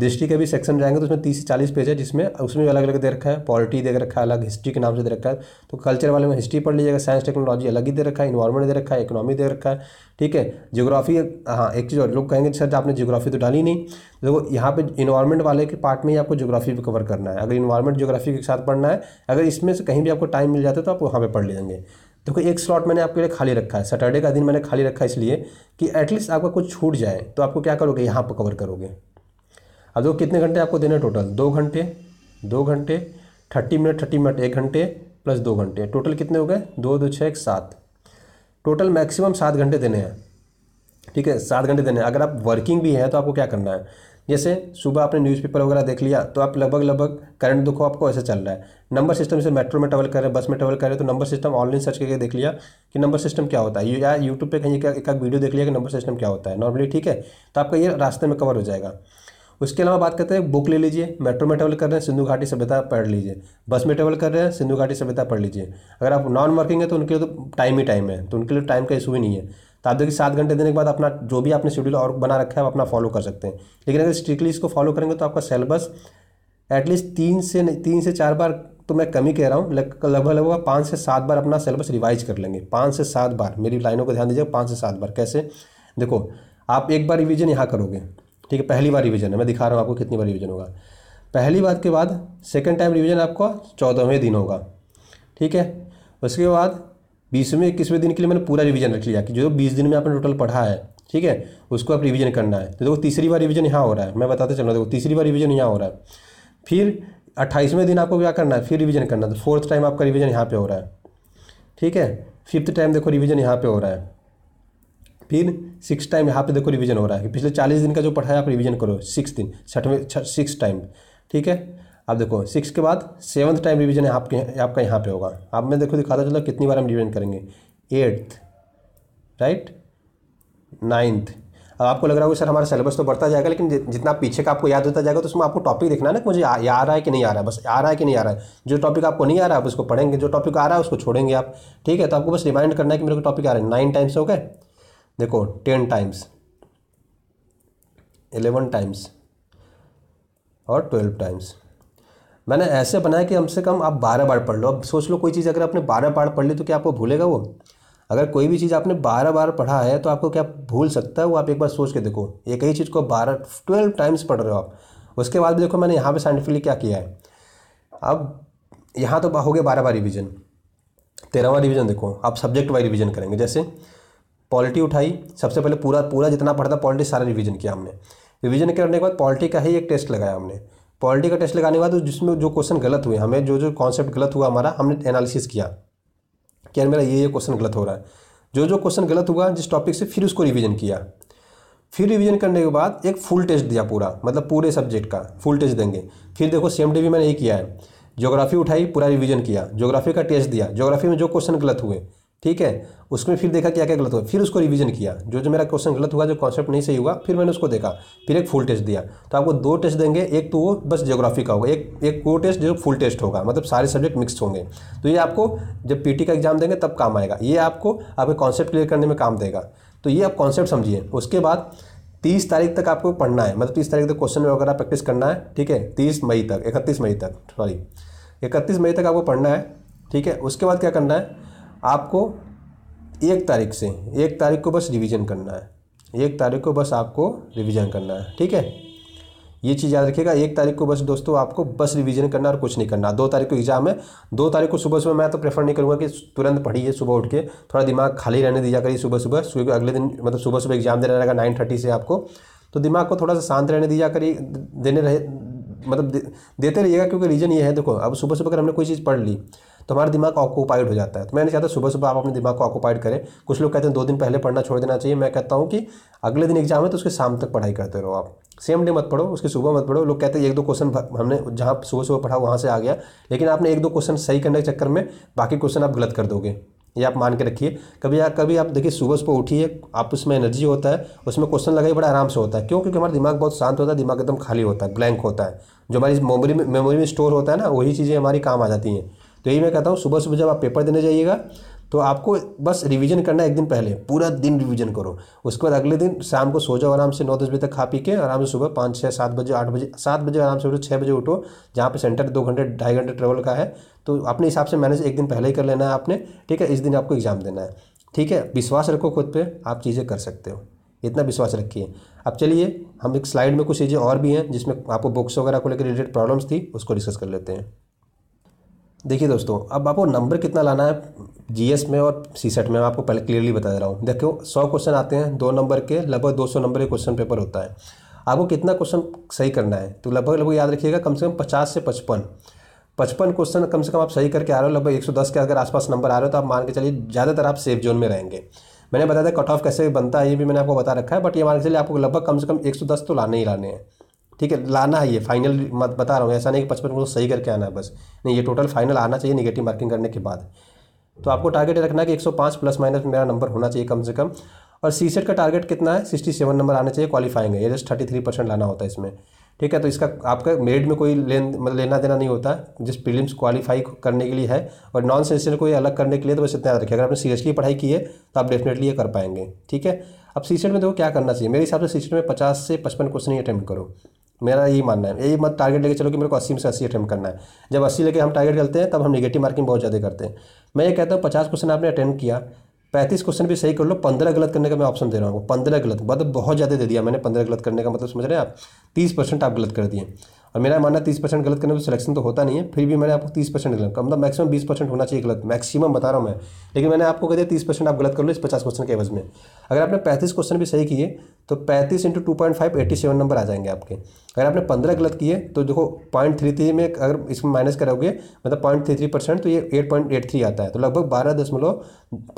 दृष्टि का भी सेक्शन जाएंगे तो उसमें तीस से चालीस पेज है जिसमें उसमें अलग अलग दे रखा है पॉलिटी दे रखा है अलग हिस्ट्री के नाम से दे रखा है तो कल्चर वाले में हिस्ट्री पढ़ लीजिएगा साइंस टेक्नोलॉजी अलग ही दे रखा है इन्वायरमेंट दे रखा है इकोनॉमी दे रखा है ठीक है जियोग्राफी हाँ एक चीज़ और लोग कहेंगे सर आपने जियोग्राफी तो डाली नहीं देखो यहाँ पे इन्वायरमेंट वाले के पार्ट में ही आपको जियोग्राफी भी कवर करना है अगर इन्वायरमेंट जियोग्राफी के साथ पढ़ना है अगर इसमें से कहीं भी आपको टाइम मिल जाता है तो आप वहाँ पर पढ़ लेंगे देखो एक स्लॉट मैंने आपके लिए खाली रखा है सैटरडे का दिन मैंने खाली रखा है इसलिए कि एटलीस्ट आपका कुछ छूट जाए तो आपको क्या करोगे यहाँ पर कवर करोगे अब हाँ, दो कितने घंटे आपको देने टोटल दो घंटे दो घंटे थर्टी मिनट थर्टी मिनट एक घंटे प्लस दो घंटे टोटल कितने हो गए दो दो छः एक सात टोटल मैक्सिमम सात घंटे देने हैं ठीक है सात घंटे देने हैं अगर आप वर्किंग भी हैं तो आपको क्या करना है जैसे सुबह आपने न्यूज़पेपर वगैरह देख लिया तो आप लगभग लगभग करंट देखो आपको ऐसे चल रहा है नंबर सिस्टम से मेट्रो में ट्रेवल कर रहे हैं बस में ट्रेवल कर रहे हैं तो नंबर सिस्टम ऑनलाइन सर्च करके देख लिया कि नंबर सिस्टम क्या होता है या यूट्यूब पर कहीं एक वीडियो देख लिया कि नंबर सिस्टम क्या होता है नॉर्मली ठीक है तो आपका ये रास्ते में कवर हो जाएगा उसके अलावा बात करते हैं बुक ले लीजिए मेट्रो में ट्रेवल कर रहे हैं सिंधु घाटी सभ्यता पढ़ लीजिए बस में ट्रेवल कर रहे हैं सिंधु घाटी सभ्यता पढ़ लीजिए अगर आप तो नॉन वर्किंग तो है तो उनके लिए तो टाइम ही टाइम है तो उनके लिए टाइम का इशू ही नहीं है तो आप देखिए सात घंटे देने के बाद अपना जो भी आपने शेड्यूल और बना रखा है आप अपना फॉलो कर सकते हैं लेकिन अगर स्ट्रिक्टली इसको फॉलो करेंगे तो आपका सिलेबस एटलीस्ट तीन से तीन से चार बार तो मैं कमी कह रहा हूँ लगभग लगभग पाँच से सात बार अपना सिलेबस रिवाइज कर लेंगे पाँच से सात बार मेरी लाइनों को ध्यान दीजिएगा पाँच से सात बार कैसे देखो आप एक बार रिवीजन यहाँ करोगे ठीक है पहली बार रिवीजन है मैं दिखा रहा हूँ आपको कितनी बार रिवीजन होगा पहली बार के बाद सेकंड टाइम रिवीजन आपका चौदहवें दिन होगा ठीक है उसके बाद बीसवें इक्कीसवें दिन के लिए मैंने पूरा रिवीजन रख लिया कि जो बीस दिन में आपने टोटल पढ़ा है ठीक है उसको आप रिवीजन करना है तो देखो तीसरी बार रिवीजन यहाँ हो रहा है मैं बताते चल रहा देखो तीसरी बार रिवीजन यहाँ हो रहा है फिर अट्ठाईसवें दिन आपको क्या करना है फिर रिवीजन करना है तो फोर्थ टाइम आपका रिवीजन यहाँ पे हो रहा है ठीक है फिफ्थ टाइम देखो रिवीजन यहाँ पे हो रहा है फिर सिक्स टाइम यहाँ पे देखो रिवीजन हो रहा है पिछले चालीस दिन का जो पढ़ाया आप रिवीजन करो सिक्स दिन छठवें सिक्स टाइम ठीक है आप देखो सिक्स के बाद सेवन्थ टाइम रिवीजन आपके आपका यहाँ पे होगा आप मैं देखो दिखाता चलो कितनी बार हम रिवीजन करेंगे एट्थ राइट नाइन्थ अब आपको लग रहा होगा सर हमारा सिलेबस तो बढ़ता जाएगा लेकिन जितना पीछे का आपको याद होता जाएगा तो उसमें आपको टॉपिक देखना है ना कि मुझे आ, आ रहा है कि नहीं आ रहा है बस आ रहा है कि नहीं आ रहा है जो टॉपिक आपको नहीं आ रहा है आप उसको पढ़ेंगे जो टॉपिक आ रहा है उसको छोड़ेंगे आप ठीक है तो आपको बस रिमाइंड करना है कि मेरे को टॉपिक आ रहा है नाइन टाइम्स हो गए देखो टेन टाइम्स एलेवन टाइम्स और ट्वेल्व टाइम्स मैंने ऐसे बनाया कि कम से कम आप बारह बार पढ़ लो अब सोच लो कोई चीज़ अगर आपने बारह बार पढ़ ली तो क्या आपको भूलेगा वो अगर कोई भी चीज़ आपने बारह बार पढ़ा है तो आपको क्या भूल सकता है वो आप एक बार सोच के देखो एक ही चीज़ को बारह ट्वेल्व टाइम्स पढ़ रहे हो आप उसके बाद भी देखो मैंने यहाँ पे साइंटिफिकली क्या किया है अब यहाँ तो हो गया बारह बार रिविज़न तेरहवा रिविज़न देखो आप सब्जेक्ट वाइज रिविज़न करेंगे जैसे पॉलिटी उठाई सबसे पहले पूरा पूरा जितना पढ़ता पॉलिटी सारा रिविजन किया हमने रिविजन करने के बाद पॉलिटी का ही एक टेस्ट लगाया हमने पॉलिटी का टेस्ट लगाने के बाद जिसमें जो क्वेश्चन गलत हुए हमें जो जो कॉन्सेप्ट गलत हुआ हमारा हमने एनालिसिस किया कि यार मेरा ये ये क्वेश्चन गलत हो रहा है जो जो क्वेश्चन गलत हुआ जिस टॉपिक से फिर उसको रिवीजन किया फिर रिवीजन करने के बाद एक फुल टेस्ट दिया पूरा मतलब पूरे सब्जेक्ट का फुल टेस्ट देंगे फिर देखो सेम डे भी मैंने ये किया है ज्योग्राफी उठाई पूरा रिवीजन किया ज्योग्राफी का टेस्ट दिया ज्योग्राफी में जो क्वेश्चन गलत हुए ठीक है उसमें फिर देखा क्या क्या गलत हुआ फिर उसको रिवीजन किया जो जो मेरा क्वेश्चन गलत हुआ जो कॉन्सेप्ट नहीं सही हुआ फिर मैंने उसको देखा फिर एक फुल टेस्ट दिया तो आपको दो टेस्ट देंगे एक तो वो बस जियोग्राफी का होगा एक एक वो टेस्ट जो फुल टेस्ट होगा मतलब सारे सब्जेक्ट मिक्स होंगे तो ये आपको जब पी का एग्जाम देंगे तब काम आएगा ये आपको आपके कॉन्सेप्ट क्लियर करने में काम देगा तो ये आप कॉन्सेप्ट समझिए उसके बाद तीस तारीख तक आपको पढ़ना है मतलब तीस तारीख तक क्वेश्चन वगैरह प्रैक्टिस करना है ठीक है तीस मई तक इकतीस मई तक सॉरी इकतीस मई तक आपको पढ़ना है ठीक है उसके बाद क्या करना है आपको एक तारीख से एक तारीख को बस रिवीजन करना है एक तारीख को बस आपको रिवीजन करना है ठीक है ये चीज़ याद रखिएगा एक तारीख को बस दोस्तों आपको बस रिवीजन करना और कुछ नहीं करना दो तारीख को एग्जाम है दो तारीख को सुबह सुबह मैं तो प्रेफर नहीं करूँगा कि तुरंत पढ़िए सुबह उठ के थोड़ा दिमाग खाली रहने दिया करिए सुबह सुबह सुबह अगले दिन मतलब सुबह सुबह एग्जाम देना रहेगा नाइन थर्टी से आपको तो दिमाग को थोड़ा सा शांत रहने दिया करिए देने रहे मतलब दे, देते रहिएगा क्योंकि रीज़न ये है देखो अब सुबह सुबह अगर हमने कोई चीज़ पढ़ ली तो हमारा दिमाग ऑक्यूपाइड हो जाता है तो मैंने चाहता सुबह सुबह आप अपने दिमाग को ऑक्यूपाइड करें कुछ लोग कहते हैं दो दिन पहले पढ़ना छोड़ देना चाहिए मैं कहता हूँ कि अगले दिन एग्जाम है तो उसके शाम तक पढ़ाई करते रहो आप सेम डे मत पढ़ो उसके सुबह मत पढ़ो लोग कहते हैं एक दो क्वेश्चन हमने जहाँ सुबह सुबह पढ़ा वहाँ से आ गया लेकिन आपने एक दो क्वेश्चन सही करने के चक्कर में बाकी क्वेश्चन आप गलत कर दोगे ये आप मान के रखिए कभी आप कभी आप देखिए सुबह सुबह उठिए आप उसमें एनर्जी होता है उसमें क्वेश्चन लगाइए बड़ा आराम से होता है क्यों क्योंकि हमारा दिमाग बहुत शांत होता है दिमाग एकदम खाली होता है ब्लैंक होता है जो हमारी मेमोरी में मेमोरी में स्टोर होता है ना वही चीज़ें हमारी काम आ जाती हैं तो यही मैं कहता हूँ सुबह सुबह जब आप पेपर देने जाइएगा तो आपको बस रिवीजन करना है एक दिन पहले पूरा दिन रिवीजन करो उसके बाद अगले दिन शाम को सो जाओ आराम से नौ दस बजे तक खा पी के आराम से सुबह पाँच छः सात बजे आठ बजे सात बजे आराम से उठो छः बजे उठो जहाँ पे सेंटर दो घंटे ढाई घंटे ट्रेवल का है तो अपने हिसाब से मैनेज एक दिन पहले ही कर लेना है आपने ठीक है इस दिन आपको एग्ज़ाम देना है ठीक है विश्वास रखो खुद पर आप चीज़ें कर सकते हो इतना विश्वास रखिए अब चलिए हम एक स्लाइड में कुछ चीज़ें और भी हैं जिसमें आपको बुक्स वगैरह को लेकर रिलेटेड प्रॉब्लम्स थी उसको डिस्कस कर लेते हैं देखिए दोस्तों अब आपको नंबर कितना लाना है जीएस में और सी सेट में मैं आपको पहले क्लियरली बता दे रहा हूँ देखो सौ क्वेश्चन आते हैं दो नंबर के लगभग दो सौ नंबर के क्वेश्चन पेपर होता है आपको कितना क्वेश्चन सही करना है तो लगभग लगभग याद रखिएगा कम से कम पचास से पचपन पचपन क्वेश्चन कम से कम आप सही करके आ रहे हो लगभग एक सौ दस के अगर आसपास नंबर आ रहे हो तो आप मान के चलिए ज़्यादातर आप सेफ जोन में रहेंगे मैंने बताया था कट ऑफ कैसे बनता है ये भी मैंने आपको बता रखा है बट ये मान के चलिए आपको लगभग कम से कम एक सौ दस तो लाने ही लाने हैं ठीक है लाना है ये फाइनल मत बता रहा हूँ ऐसा नहीं कि पचपन को सही करके आना है बस नहीं ये टोटल फाइनल आना चाहिए निगेटिव मार्किंग करने के बाद तो आपको टारगेट रखना है कि 105 प्लस माइनस मेरा नंबर होना चाहिए कम से कम और सी सेट का टारगेट कितना है 67 नंबर आना चाहिए क्वालिफाइंग है ये जस्ट 33 परसेंट लाना होता है इसमें ठीक है तो इसका आपका मेरिट में कोई लेन मतलब लेना देना नहीं होता जिस प्रीलिम्स क्वालिफाई करने के लिए है और नॉन सेंसियल को अलग करने के लिए तो बस इतना याद रखिए अगर आपने सीरियसली पढ़ाई की है तो आप डेफिनेटली ये कर पाएंगे ठीक है अब सी सेट में देखो क्या करना चाहिए मेरे हिसाब से सी सेट में पचास से पचपन क्वेश्चन ही अटैम्प्ट करो मेरा यही मानना है यही मत टारगेट लेके चलो कि मेरे को अस्सी में से अस्सी अटैम्प करना है जब अस्सी लेके हम टारगेट करते हैं तब हम नेगेटिव मार्किंग बहुत ज़्यादा करते हैं मैं ये कहता हूँ पचास क्वेश्चन आपने अटैम्प किया पैंतीस क्वेश्चन भी सही कर लो पंद्रह गलत करने का मैं ऑप्शन दे रहा हूँ पंद्रह गलत मतलब बहुत ज़्यादा दे दिया मैंने पंद्रह गलत करने का मतलब समझ रहे हैं आप तीस परसेंट आप गलत कर दिए और मेरा मानना तीस परसेंट गलत करने पर सिलेक्शन तो होता नहीं है फिर भी मैंने आपको तीस परसेंट गलत मतलब मैक्सिमम बीस परसेंट होना चाहिए गलत मैक्सिमम बता रहा हूँ मैं लेकिन मैंने आपको कह दिया तीस परसेंट आप गलत कर लो इस पचास क्वेश्चन के एवज में अगर आपने पैंतीस क्वेश्चन भी सही किए तो पैंतीस into two point five eighty seven number आ जाएंगे आपके अगर आपने पंद्रह गलत किए तो देखो पॉइंट थ्री थ्री में अगर इसमें माइनस करोगे मतलब पॉइंट थ्री थ्री परसेंट तो ये एट पॉइंट एट थ्री आता है तो लगभग बारह दशमलव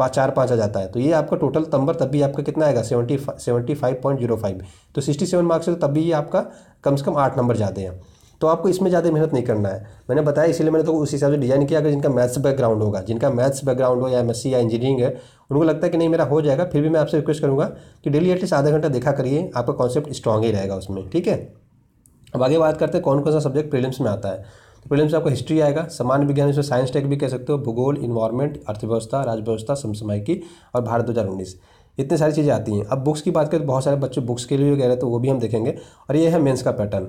चार पाँच आ जाता है तो ये आपका टोटल नंबर तब भी आपका कितना आएगा seventy seventy five point zero five तो सिक्सटी सेवन मार्क्स है तो तब भी ये आपका कम से कम आठ नंबर जाते हैं तो आपको इसमें ज़्यादा मेहनत नहीं करना है मैंने बताया इसलिए मैंने तो उस हिसाब से डिज़ाइन किया अगर जिनका मैथ्स बैकग्राउंड होगा जिनका मैथ्स बैकग्राउंड हो या एम या इंजीनियरिंग है उनको लगता है कि नहीं मेरा हो जाएगा फिर भी मैं आपसे रिक्वेस्ट करूँगा कि डेली एटलीस्ट आधा घंटा देखा करिए आपका कॉन्सेप्ट स्ट्रॉन्ग ही रहेगा उसमें ठीक है अब आगे बात करते हैं कौन कौन सा सब्जेक्ट प्रीलिम्स में आता है प्रीलिम्स आपको हिस्ट्री आएगा सामान्य विज्ञान इसमें साइंस टेक भी कह सकते हो भूगोल इन्वायरमेंट अर्थव्यवस्था राजव्यवस्था समसमय की और भारत दो हज़ार उन्नीस इतनी सारी चीज़ें आती हैं अब बुक्स की बात करें तो बहुत सारे बच्चे बुक्स के लिए कह रहे तो वो भी हम देखेंगे और ये है मेंस का पैटर्न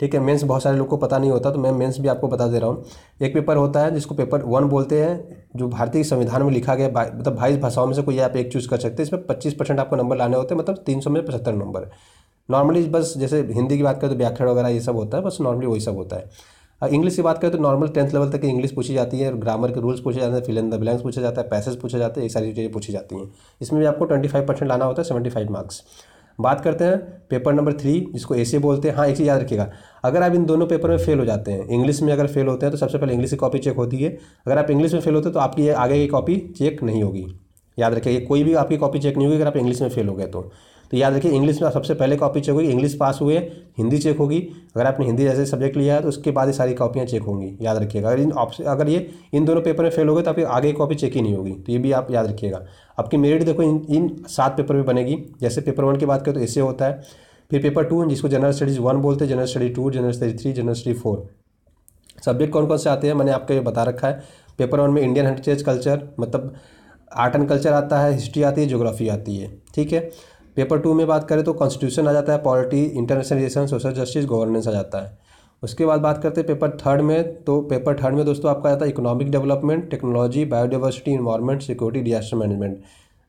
ठीक है मेंस बहुत सारे लोग को पता नहीं होता तो मैं मेंस भी आपको बता दे रहा हूँ एक पेपर होता है जिसको पेपर वन बोलते हैं जो भारतीय संविधान में लिखा गया मतलब बाईस भाषाओं में से कोई आप एक चूज़ कर सकते हैं इसमें पच्चीस परसेंट आपको नंबर लाने होते हैं मतलब तीन सौ में पचहत्तर नंबर नॉर्मली बस जैसे हिंदी की बात करें तो व्याख्या वगैरह ये सब होता है बस नॉर्मली वही सब होता है इंग्लिश हाँ, की बात करें तो नॉर्मल टेंथ लेवल तक इंग्लिश पूछी जाती है ग्रामर के रूल्स पूछे जाते हैं फिल इन द ब्लैंक्स पूछा जाता है पैसेज पूछे जाते हैं ये सारी चीज़ें पूछी जाती हैं इसमें भी आपको ट्वेंटी फाइव परसेंट लाना होता है सेवेंटी फाइव मार्क्स बात करते हैं पेपर नंबर थ्री जिसको ए बोलते हैं हाँ एक चीज़ याद रखिएगा अगर आप इन दोनों पेपर में फेल हो जाते हैं इंग्लिश में अगर फेल होते हैं तो सबसे पहले इंग्लिश की कॉपी चेक होती है अगर आप इंग्लिश में फेल होते हैं तो आपकी आगे की कॉपी चेक नहीं होगी याद रखिएगा कोई भी आपकी कॉपी चेक नहीं होगी अगर आप इंग्लिश में फेल हो गए तो तो याद रखिए इंग्लिश में सबसे पहले कॉपी चेक होगी इंग्लिश पास हुए हिंदी चेक होगी अगर आपने हिंदी जैसे सब्जेक्ट लिया है तो उसके बाद ये सारी कॉपियाँ चेक होंगी याद रखिएगा अगर इन ऑप्शन अगर ये इन दोनों पेपर में फेल हो गए तो आपकी आगे कॉपी चेक ही नहीं होगी तो ये भी आप याद रखिएगा आपकी मेरिट देखो इन इन सात पेपर में बनेगी जैसे पेपर वन की बात करें तो ऐसे होता है फिर पेपर टू जिसको जनरल स्टडीज़ वन बोलते हैं general study two general study three general study four subject कौन कौन से आते हैं मैंने आपको ये बता रखा है पेपर वन में इंडियन हेरिटेज कल्चर मतलब आर्ट एंड कल्चर आता है हिस्ट्री आती है ज्योग्राफी आती है ठीक है पेपर टू में बात करें तो कॉन्स्टिट्यूशन आ जाता है polity international relation social justice governance आ जाता है उसके बाद बात करते हैं पेपर थर्ड में तो पेपर थर्ड में दोस्तों आपका आता है economic development technology biodiversity environment security disaster management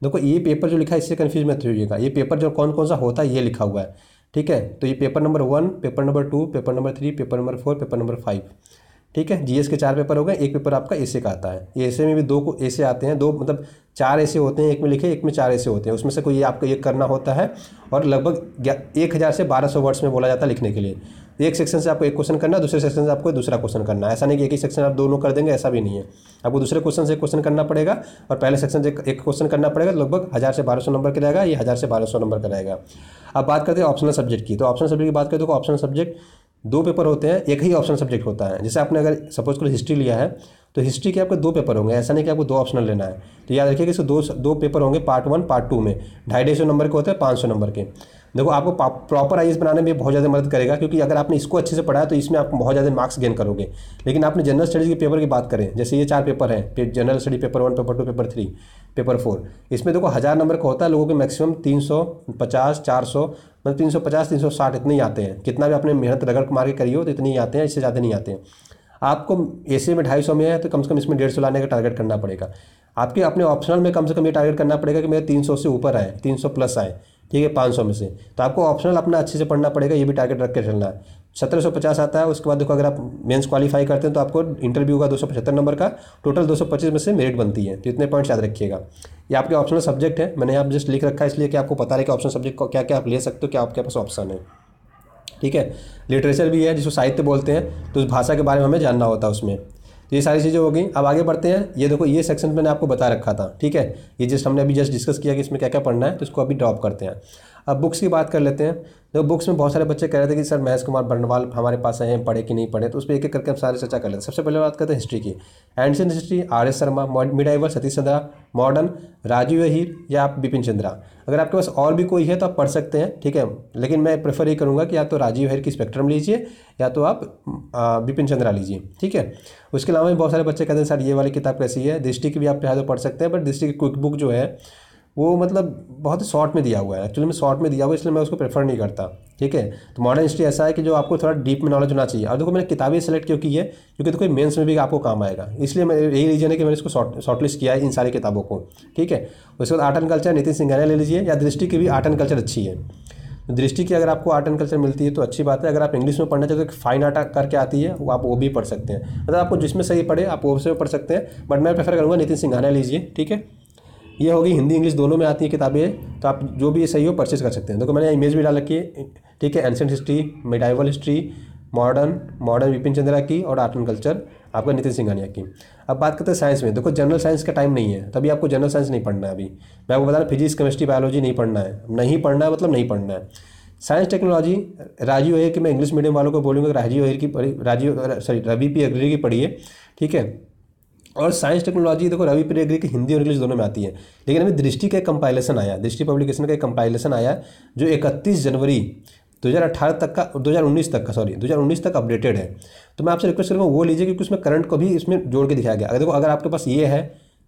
देखो ये पेपर जो लिखा है इससे कन्फ्यूज मत होइएगा ये पेपर जो कौन कौन सा होता है ये लिखा हुआ है ठीक है तो ये paper number one paper number two paper number three paper number four paper number five ठीक है जीएस के चार पेपर हो गए एक पेपर आपका एसे का आता है ए में भी दो को ए आते हैं दो मतलब चार ऐसे होते हैं एक में लिखे एक में चार ऐसे होते हैं उसमें से कोई आपको एक करना होता है और लगभग एक हज़ार से बारह सौ वर्ड्स में बोला जाता है लिखने के लिए एक सेक्शन से आपको एक क्वेश्चन करना दूसरे सेक्शन से आपको दूसरा क्वेश्चन करना ऐसा नहीं कि एक ही सेक्शन आप दोनों कर देंगे ऐसा भी नहीं है आपको दूसरे क्वेश्चन से क्वेश्चन करना पड़ेगा और पहले सेक्शन से एक क्वेश्चन करना पड़ेगा लगभग हज़ार से बारह सौ नंबर का रहेगा ये हज़ार से बारह सौ नंबर का रहेगा अब बात करते हैं ऑप्शनल सब्जेक्ट की तो ऑप्शनल सब्जेक्ट की बात करें तो ऑप्शनल सब्जेक्ट दो पेपर होते हैं एक ही ऑप्शन सब्जेक्ट होता है जैसे आपने अगर सपोज करो हिस्ट्री लिया है तो हिस्ट्री के आपके दो पेपर होंगे ऐसा नहीं कि आपको दो ऑप्शनल लेना है तो याद रखिए कि दो दो पेपर होंगे पार्ट वन पार्ट टू में ढाई ढाई सौ नंबर के होते हैं पाँच सौ नंबर के देखो आपको प्रॉपर आई बनाने में बहुत ज़्यादा मदद करेगा क्योंकि अगर आपने इसको अच्छे से पढ़ाया तो इसमें आप बहुत ज़्यादा मार्क्स गेन करोगे लेकिन आपने जनरल स्टडीज़ के पेपर की बात करें जैसे ये चार पेपर हैं general study paper one paper two paper three paper four इसमें देखो हज़ार नंबर का होता है लोगों के मैक्सिमम तीन सौ पचास चार सौ मतलब तीन सौ पचास तीन सौ साठ इतने ही आते हैं कितना भी आपने मेहनत रगड़ मार के करी हो तो इतने ही आते हैं इससे ज़्यादा नहीं आते हैं आपको ए में ढाई सौ में है तो कम से कम इसमें डेढ़ सौ लाने का टारगेट करना पड़ेगा आपके अपने ऑप्शनल में कम से कम ये टारगेट करना पड़ेगा कि मेरे तीन सौ से ऊपर आए तीन सौ प्लस आए ठीक है पाँच सौ में से तो आपको ऑप्शनल अपना अच्छे से पढ़ना पड़ेगा ये भी टारगेट रख के चलना है सत्रह सौ पचास आता है उसके बाद देखो अगर आप मेंस क्वालिफाई करते हैं तो आपको इंटरव्यू का दो सौ पचहत्तर नंबर का टोटल दो सौ पच्चीस में से मेरिट बनती है तो इतने पॉइंट्स याद रखिएगा ये आपके ऑप्शनल सब्जेक्ट है मैंने आप जस्ट लिख रखा है इसलिए कि आपको पता रहे कि ऑप्शनल सब्जेक्ट को क्या क्या आप ले सकते हो क्या आपके पास ऑप्शन है ठीक है लिटरेचर भी है जिसको साहित्य बोलते हैं तो उस भाषा के बारे में हमें जानना होता है उसमें ये सारी चीज़ें हो गई अब आगे बढ़ते हैं ये देखो ये सेक्शन मैंने आपको बता रखा था ठीक है ये जस्ट हमने अभी जस्ट डिस्कस किया कि इसमें क्या क्या पढ़ना है तो इसको अभी ड्रॉप करते हैं अब बुक्स की बात कर लेते हैं जो बुक्स में बहुत सारे बच्चे कह रहे थे कि सर महेश कुमार बर्नवाल हमारे पास आए हैं पढ़े कि नहीं पढ़े तो उस पर एक एक करके हम सारे चर्चा कर लेते हैं सबसे पहले बात करते हैं हिस्ट्री की ancient history R S Sharma medieval Satish Chandra modern Rajiv Ahir या आप बिपिन चंद्रा अगर आपके पास और भी कोई है तो आप पढ़ सकते हैं ठीक है लेकिन मैं प्रेफर ये करूँगा कि या तो राजीव अहिर की स्पेक्ट्रम लीजिए या तो आप बिपिन चंद्रा लीजिए ठीक है उसके अलावा भी बहुत सारे बच्चे कहते हैं सर ये वाली किताब कैसी है दृष्टि की भी आप चाहे तो पढ़ सकते हैं बट दृष्टि की क्विक बुक जो है वो मतलब बहुत ही शॉर्ट में दिया हुआ है एक्चुअली में शॉर्ट में दिया हुआ है इसलिए मैं उसको प्रेफर नहीं करता ठीक है तो मॉडर्न हिस्ट्री ऐसा है कि जो आपको थोड़ा डीप में नॉलेज होना चाहिए और देखो मैंने किताबें सेलेक्ट क्यों की है क्योंकि देखो कोई मेंस में भी आपको काम आएगा इसलिए मैं यही रीजन है कि मैंने इसको शॉर्ट शॉर्टलिस्ट किया है इन सारी किताबों को ठीक है उसके बाद art and culture Nitin Singhania ले लीजिए या दृष्टि की भी आर्ट एंड कल्चर अच्छी है तो दृष्टि की अगर आपको आर्ट एंड कल्चर मिलती है तो अच्छी बात है अगर आप इंग्लिश में पढ़ना चाहते हो तो फाइन आर्ट करके आती है वो आप वो भी पढ़ सकते हैं मतलब आपको जिसमें सही पढ़े आप वो से पढ़ सकते हैं बट मैं प्रेफर करूँगा नितिन सिंघानिया लीजिए ठीक है ये होगी हिंदी इंग्लिश दोनों में आती हैं किताबें तो आप जो भी सही हो परचेज कर सकते हैं देखो तो मैंने इमेज भी डाल रखी है ठीक है ancient history medieval history modern modern Vipin Chandra की और आर्ट एंड कल्चर आपका नितिन सिंघानिया की अब बात करते हैं साइंस में देखो जनरल साइंस का टाइम नहीं है तभी आपको जनरल साइंस नहीं पढ़ना है अभी मैं आपको बता रहा फिजिक्स केमिस्ट्री बायोलॉजी नहीं पढ़ना है नहीं पढ़ना है मतलब नहीं पढ़ना है साइंस टेक्नोलॉजी राजीव अहिर की मैं इंग्लिश मीडियम वालों को बोलूँगा राजीव अहिर की पढ़ी राजीव सॉरी रवि पी अग्री की पढ़िए ठीक है और साइंस टेक्नोलॉजी देखो रवि प्रियग्री की हिंदी और इंग्लिश दोनों में आती है लेकिन अभी दृष्टि का एक कंपाइलेशन आया दृष्टि पब्लिकेशन का एक कंपाइलेशन आया जो इकतीस जनवरी 2018 तक का 2019 तक का सॉरी 2019 तक अपडेटेड है तो मैं आपसे रिक्वेस्ट करूँगा वो लीजिए क्योंकि उसमें करंट को भी इसमें जोड़ के दिखाया गया अगर देखो अगर आपके पास ये है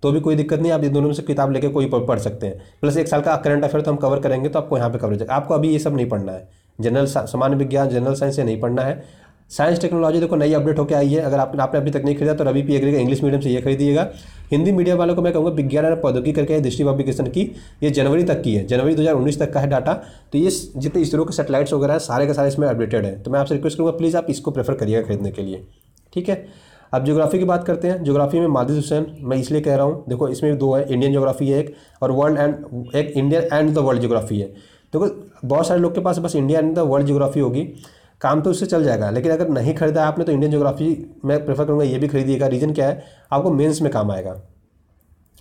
तो भी कोई दिक्कत नहीं आप ये दोनों में से किताब लेके कोई पढ़ सकते हैं प्लस एक साल का करंट अफेयर तो हम कवर करेंगे तो आपको यहाँ पर कवरेज आपको अभी ये सब नहीं पढ़ना है जनरल सामान्य विज्ञान जनरल साइंस से नहीं पढ़ना है साइंस टेक्नोलॉजी देखो नई अपडेट होकर आई है अगर आप, आपने अपनी तक नहीं खरीदा तो रवि पी एग्री का इंग्लिश मीडियम से ये खरीदिएगा हिंदी मीडियम वालों को मैं कहूँगा विज्ञान और प्रौद्योगिकी करके दृष्टि पब्लिकेशन की ये जनवरी तक की है जनवरी 2019 तक का है डाटा तो ये जितने इसरो के सेटेलाइट्स वगैरह हैं सारे के सारे इसमें अपडेटेड है तो मैं आपसे रिक्वेस्ट करूँगा प्लीज़ आप इसको प्रेफर करिएगा खरीदने के लिए ठीक है अब जोग्राफी की बात करते हैं जोग्राफी में मादिद हुसैन मैं इसलिए कह रहा हूँ देखो इसमें दो है इंडियन जोग्राफी है एक और वर्ल्ड एंड एक Indian and the world geography है देखो बहुत सारे लोग के पास बस India and the world geography होगी काम तो उससे चल जाएगा लेकिन अगर नहीं खरीदा आपने तो इंडियन जोग्राफी मैं प्रेफर करूँगा ये भी खरीदिएगा रीज़न क्या है आपको मेन्स में काम आएगा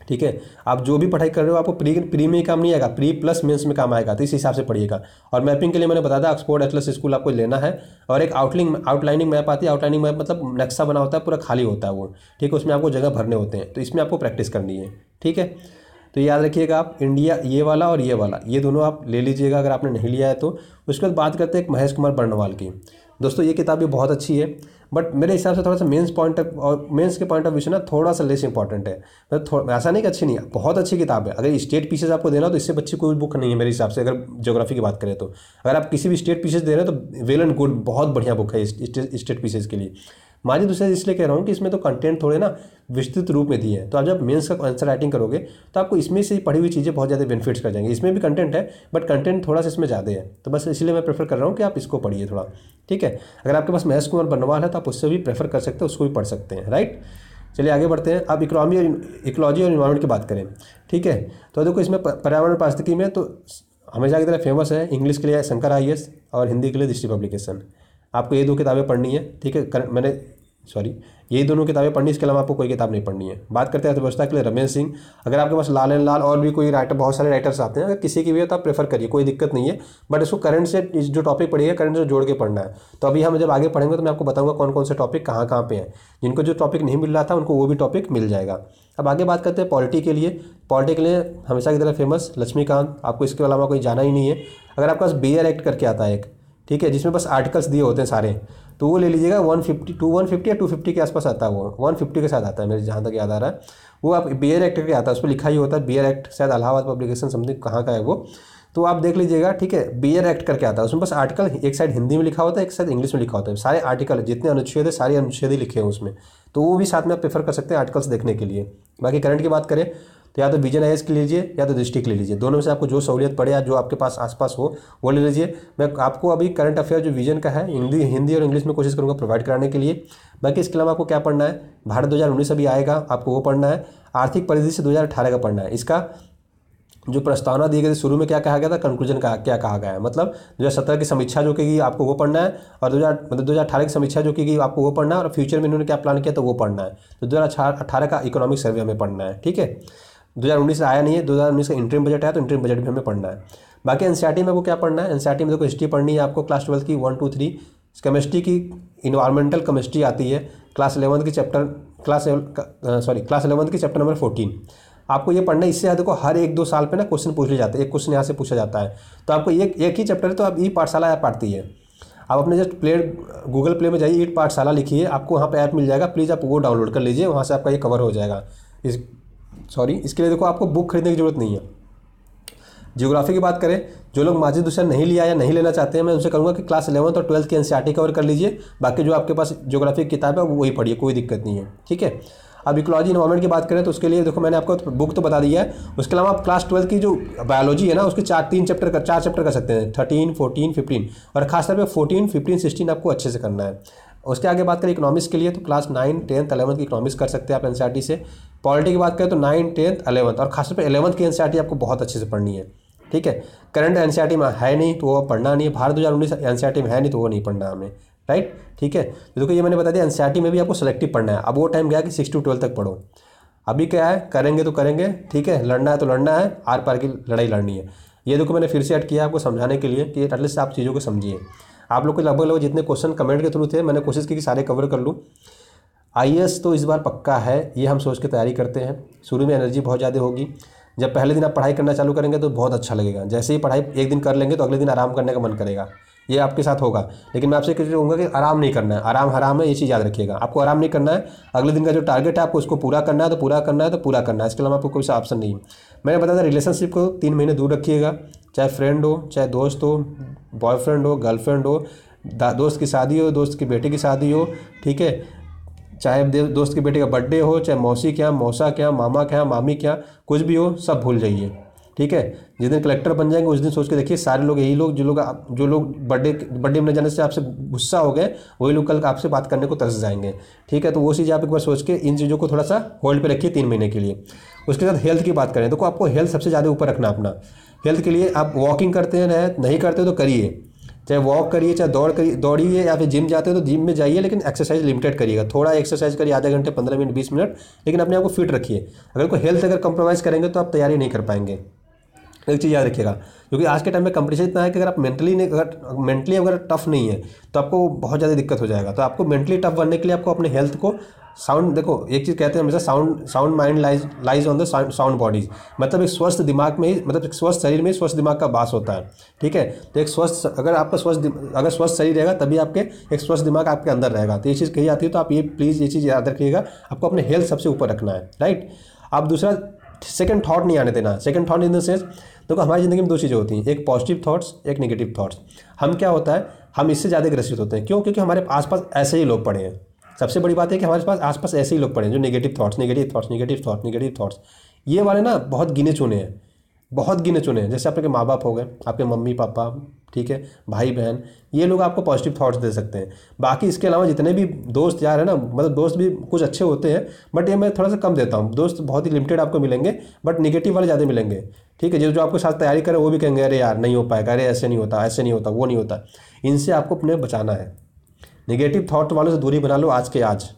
ठीक है आप जो भी पढ़ाई कर रहे हो आपको प्री प्री में काम नहीं आएगा प्री प्लस मेंस में काम आएगा तो इस हिसाब से पढ़िएगा और मैपिंग के लिए मैंने बताया था ऑक्सफोर्ड एटलस स्कूल आपको लेना है और एक आउटलिंग आउटलाइनिंग मैप आती है आउटलाइनिंग मैप मतलब नक्शा बना होता है पूरा खाली होता है वो ठीक है उसमें आपको जगह भरने होते हैं तो इसमें आपको प्रैक्टिस करनी है ठीक है तो याद रखिएगा आप इंडिया ये वाला और ये वाला ये दोनों आप ले लीजिएगा अगर आपने नहीं लिया है तो उसके बाद बात करते हैं एक महेश कुमार बर्णवाल की दोस्तों ये किताब भी बहुत अच्छी है बट मेरे हिसाब से थोड़ा सा मेंस पॉइंट और मेंस के पॉइंट ऑफ व्यू से ना थोड़ा सा लेस इंपॉर्टेंट है मतलब ऐसा नहीं कि अच्छी नहीं है बहुत अच्छी किताब है अगर स्टेट पीसेज आपको देना तो इससे बच्ची कोई बुक नहीं है मेरे हिसाब से अगर जोग्राफी की बात करें तो अगर आप किसी भी स्टेट पीसेज दे रहे हैं तो वेल एंड गुड बहुत बढ़िया बुक है स्टेट पीसेज के लिए माजी दूसरे इसलिए कह रहा हूँ कि इसमें तो कंटेंट थोड़े ना विस्तृत रूप में दिए हैं तो आप जब मेंस का आंसर राइटिंग करोगे तो आपको इसमें से पढ़ी हुई चीज़ें बहुत ज़्यादा बेनिफिट्स कर जाएंगे इसमें भी कंटेंट है बट कंटेंट थोड़ा सा इसमें ज़्यादा है तो बस इसलिए मैं प्रेफर कर रहा हूँ कि आप इसको पढ़िए थोड़ा ठीक है अगर आपके पास महेश कुमार बनवाल है तो आप उससे भी प्रेफर कर सकते हैं उसको भी पढ़ सकते हैं राइट चलिए आगे बढ़ते हैं आप इकोनॉमी और इकोलॉजी और इन्वायरमेंट की बात करें ठीक है तो देखो इसमें पर्यावरण पारिस्थितिकी में तो हमेशा की तरह फेमस है इंग्लिश के लिए शंकर आई और हिंदी के लिए दृष्टि पब्लिकेशन आपको ये दो किताबें पढ़नी है ठीक है मैंने सॉरी यही दोनों किताबें पढ़नी इसके अलावा आपको कोई किताब नहीं पढ़नी है बात करते हैं अर्थव्यवस्था के लिए रमेश सिंह अगर आपके पास लाल एंड लाल और भी कोई राइटर बहुत सारे राइटर्स आते हैं अगर किसी की भी हो तो आप प्रेफर करिए कोई दिक्कत नहीं है बट इसको करंट से जो टॉपिक पढ़िएगा करंट से जोड़ के पढ़ना है तो अभी हम जब आगे पढ़ेंगे तो मैं आपको बताऊँगा कौन कौन से टॉपिक कहाँ कहाँ पर हैं जिनको जो टॉपिक नहीं मिल रहा था उनको वो भी टॉपिक मिल जाएगा अब आगे बात करते हैं पॉलिटी के लिए पॉलिटी के लिए हमेशा की तरह फेमस लक्ष्मीकांत आपको इसके अलावा कोई जाना ही नहीं है अगर आपके पास बी एक्ट करके आता है एक ठीक है जिसमें बस आर्टिकल्स दिए होते हैं सारे तो वो ले लीजिएगा one fifty two one fifty या टू फिफ्टी के आसपास आता है वो वन फिफ्टी के साथ आता है मेरे जहाँ तक याद आ रहा है वो आप बी एर एक्ट के आता है उस पर लिखा ही होता है बी एर एक्ट शायद अलाहाबाद पब्लिकेशन समथिंग कहाँ का है वो तो आप देख लीजिएगा ठीक है बी एर एक्ट करके आता है उसमें बस आर्टिकल एक साइड हिंदी में लिखा होता है एक साइड इंग्लिश में लिखा होता है सारे आर्टिकल जितने अनुच्छेद है सारे अनुच्छेद ही लिखे हैं उसमें तो वो भी साथ में आप प्रेफर कर सकते हैं आर्टिकल्स देखने के लिए बाकी करंट की बात करें तो या तो विजन एस ले लीजिए या तो डिस्ट्रिक्ट ले लीजिए दोनों में से आपको जो सहूलियत पड़े या जो आपके पास आसपास हो वो ले लीजिए मैं आपको अभी करंट अफेयर जो विजन का है हिंदी हिंदी और इंग्लिश में कोशिश करूँगा प्रोवाइड कराने के लिए बाकी इसके अलावा आपको क्या पढ़ना है भारत दो अभी आएगा आपको वो पढ़ना है आर्थिक परिदृश्य से दो का पढ़ना है इसका जो प्रस्तावना दी गई थी शुरू में क्या कहा गया था कंक्लूजन का क्या कहा गया है मतलब दो हज़ार सत्रह की समीक्षा जो की आपको वो पढ़ना है और दो हजार मतलब दो हज़ार अठारह की समीक्षा जो की आपको वो पढ़ना है और फ्यूचर में इन्होंने क्या प्लान किया तो वो पढ़ना है तो दो हज़ार अठारह का इकोनॉमिक सर्वे हमें पढ़ना है ठीक है दो हज़ार उन्नीस आया नहीं है दो हज़ार उन्नीस का इंटरम बजट है तो इंटरम बजट भी हमें पढ़ना है बाकी एन में आपको क्या पढ़ना है एन में देखो तो हिस्ट्री पढ़नी है आपको क्लास ट्वेल्थ की वन टू थ्री केमिस्ट्री की इन्वायरमेंटल केमिस्ट्री आती है क्लास इलेवंथ की chapter class sorry class eleventh की चैप्टर नंबर फोर्टीन आपको ये पढ़ना है इससे याद देखो हर एक दो साल पे ना क्वेश्चन पूछ लिया जाते हैं एक क्वेश्चन यहाँ से पूछा जाता है तो आपको एक एक ही चैप्टर है तो आप ई पाठशाला ऐप आती है आप अपने जस्ट प्ले गूगल प्ले में जाइए ईट पाठशाला लिखिए आपको वहाँ पर ऐप मिल जाएगा प्लीज़ आप वो डाउनलोड कर लीजिए वहाँ से आपका ये कवर हो जाएगा इस सॉरी इसके लिए देखो आपको बुक खरीदने की ज़रूरत नहीं है जियोग्राफी की बात करें जो लोग माजिद हुसैन नहीं लिया या नहीं लेना चाहते हैं मैं उनसे कहूँगा कि क्लास इलेवंथ और ट्वेल्थ की एन कवर e कर लीजिए बाकी जो आपके पास जियोग्राफी की किताब है वो वही पढ़िए कोई दिक्कत नहीं है ठीक है अब इकोलॉजी इन्वायरमेंट की बात करें तो उसके लिए देखो मैंने आपको बुक तो बता दिया है उसके अलावा आप क्लास ट्वेल्थ की जो बायोलॉजी है ना उसके चार तीन चैप्टर कर चार चैप्टर कर सकते हैं थर्टीन फोर्टीन फिफ्टीन और खासतौर पर फोर्टीन फिफ्टीन सिक्सटीन आपको अच्छे से करना है उसके आगे बात करें इकोनॉमिक्स के लिए तो क्लास नाइन टेंथ अलेवंथ की इकोनॉमिक्स कर सकते हैं आप एन से पॉलिटी की बात करें तो नाइन टेंथ अलेवंथ और खासतौर पर एलेवंथ की एन आपको बहुत अच्छे से पढ़नी है ठीक है करंट एन में है नहीं तो वो पढ़ना नहीं है भारत दो हज़ार उन्नीस एन में है नहीं तो वो नहीं पढ़ना हमें राइट ठीक है तो देखो ये मैंने बता दिया एन में भी आपको सेलेक्टिव पढ़ना है अब वो टाइम गया कि सिक्स टू ट्वेल्व तक पढ़ो अभी क्या है करेंगे तो करेंगे ठीक है लड़ना है तो लड़ना है आर पार की लड़ाई लड़नी है ये देखो मैंने फिर से ऐड किया आपको समझाने के लिए कि एटलीस्ट आप चीज़ों को समझिए आप लोग के लगभग लगभग जितने क्वेश्चन कमेंट के थ्रू थे मैंने कोशिश की कि सारे कवर कर लूँ आई तो इस बार पक्का है ये हम सोच के तैयारी करते हैं शुरू में एनर्जी बहुत ज़्यादा होगी जब पहले दिन आप पढ़ाई करना चालू करेंगे तो बहुत अच्छा लगेगा जैसे ही पढ़ाई एक दिन कर लेंगे तो अगले दिन आराम करने का मन करेगा ये आपके साथ होगा लेकिन मैं आपसे कहूँगा कि आराम नहीं करना है आराम हराम है ये चीज़ याद रखिएगा आपको आराम नहीं करना है अगले दिन का जो टारगेट है आपको उसको पूरा करना है तो पूरा करना है तो पूरा करना है इसके अलावा आपको कोई सा ऑप्शन नहीं मैंने बताया था रिलेशनशिप को तीन महीने दूर रखिएगा चाहे फ्रेंड हो चाहे दोस्त हो बॉयफ्रेंड हो गर्लफ्रेंड हो दोस्त की शादी हो दोस्त के बेटे की शादी हो ठीक है चाहे दोस्त के बेटे का बर्थडे हो चाहे मौसी क्या मौसा क्या मामा क्या मामी क्या कुछ भी हो सब भूल जाइए ठीक है जिस दिन कलेक्टर बन जाएंगे उस दिन सोच के देखिए सारे लोग यही लोग जो लोग जो लोग बर्थडे बर्थडे में जाने से आपसे गुस्सा हो गए वही लोग कल आपसे बात करने को तरस जाएंगे ठीक है तो वो चीज़ आप एक बार सोच के इन चीज़ों को थोड़ा सा होल्ड पे रखिए तीन महीने के लिए उसके साथ हेल्थ की बात करें तो आपको हेल्थ सबसे ज़्यादा ऊपर रखना अपना हेल्थ के लिए आप वॉकिंग करते हैं नहीं करते तो करिए चाहे वॉक करिए चाहे दौड़ करिए दौड़िए या फिर जिम जाते हो तो जिम में जाइए लेकिन एक्सरसाइज लिमिटेड करिएगा थोड़ा एक्सरसाइज करिए आधे घंटे पंद्रह मिनट बीस मिनट लेकिन अपने आप को फिट रखिए अगर कोई हेल्थ अगर कंप्रोमाइज़ करेंगे तो आप तैयारी नहीं कर पाएंगे एक चीज़ याद रखिएगा क्योंकि आज के टाइम में कंपटीशन इतना है कि अगर आप मेंटली नहीं अगर मेंटली अगर टफ नहीं है तो आपको बहुत ज़्यादा दिक्कत हो जाएगा तो आपको मेंटली टफ बनने के लिए आपको अपने हेल्थ को साउंड देखो एक चीज़ कहते हैं हमेशा sound sound mind lies lies on the sound bodies मतलब एक स्वस्थ दिमाग में ही मतलब एक स्वस्थ शरीर में ही स्वस्थ दिमाग का बास होता है ठीक है तो एक स्वस्थ अगर आपका स्वस्थ अगर स्वस्थ शरीर रहेगा तभी आपके एक स्वस्थ दिमाग आपके अंदर रहेगा तो ये चीज़ कही जाती है तो आप ये प्लीज़ ये चीज़ याद रखिएगा आपको अपने हेल्थ सबसे ऊपर रखना है राइट आप दूसरा सेकंड थॉट नहीं आने देना second thought in the sense देखो हमारी ज़िंदगी में दो चीज़ें होती हैं एक पॉजिटिव थॉट्स एक नेगेटिव थॉट्स हम क्या होता है हम इससे ज़्यादा ग्रसित होते हैं क्यों क्योंकि हमारे आसपास ऐसे ही लोग पड़े हैं सबसे बड़ी बात है कि हमारे पास आसपास ऐसे ही लोग पड़े हैं जो negative thoughts negative thoughts negative thoughts negative thoughts ये वाले ना बहुत गिने चुने हैं बहुत गिने चुने हैं जैसे आपके माँ बाप हो गए आपके मम्मी पापा ठीक है भाई बहन ये लोग आपको पॉजिटिव थाट्स दे सकते हैं बाकी इसके अलावा जितने भी दोस्त यार है ना मतलब दोस्त भी कुछ अच्छे होते हैं बट ये मैं थोड़ा सा कम देता हूँ दोस्त बहुत ही लिमिटेड आपको मिलेंगे बट निगेटिव वाले ज़्यादा मिलेंगे ठीक है जो जो आपके साथ तैयारी करें वो भी कहेंगे अरे यार नहीं हो पाएगा अरे ऐसे नहीं होता ऐसे नहीं होता वो नहीं होता इनसे आपको अपने बचाना है निगेटिव थाट वालों से दूरी बना लो आज के आज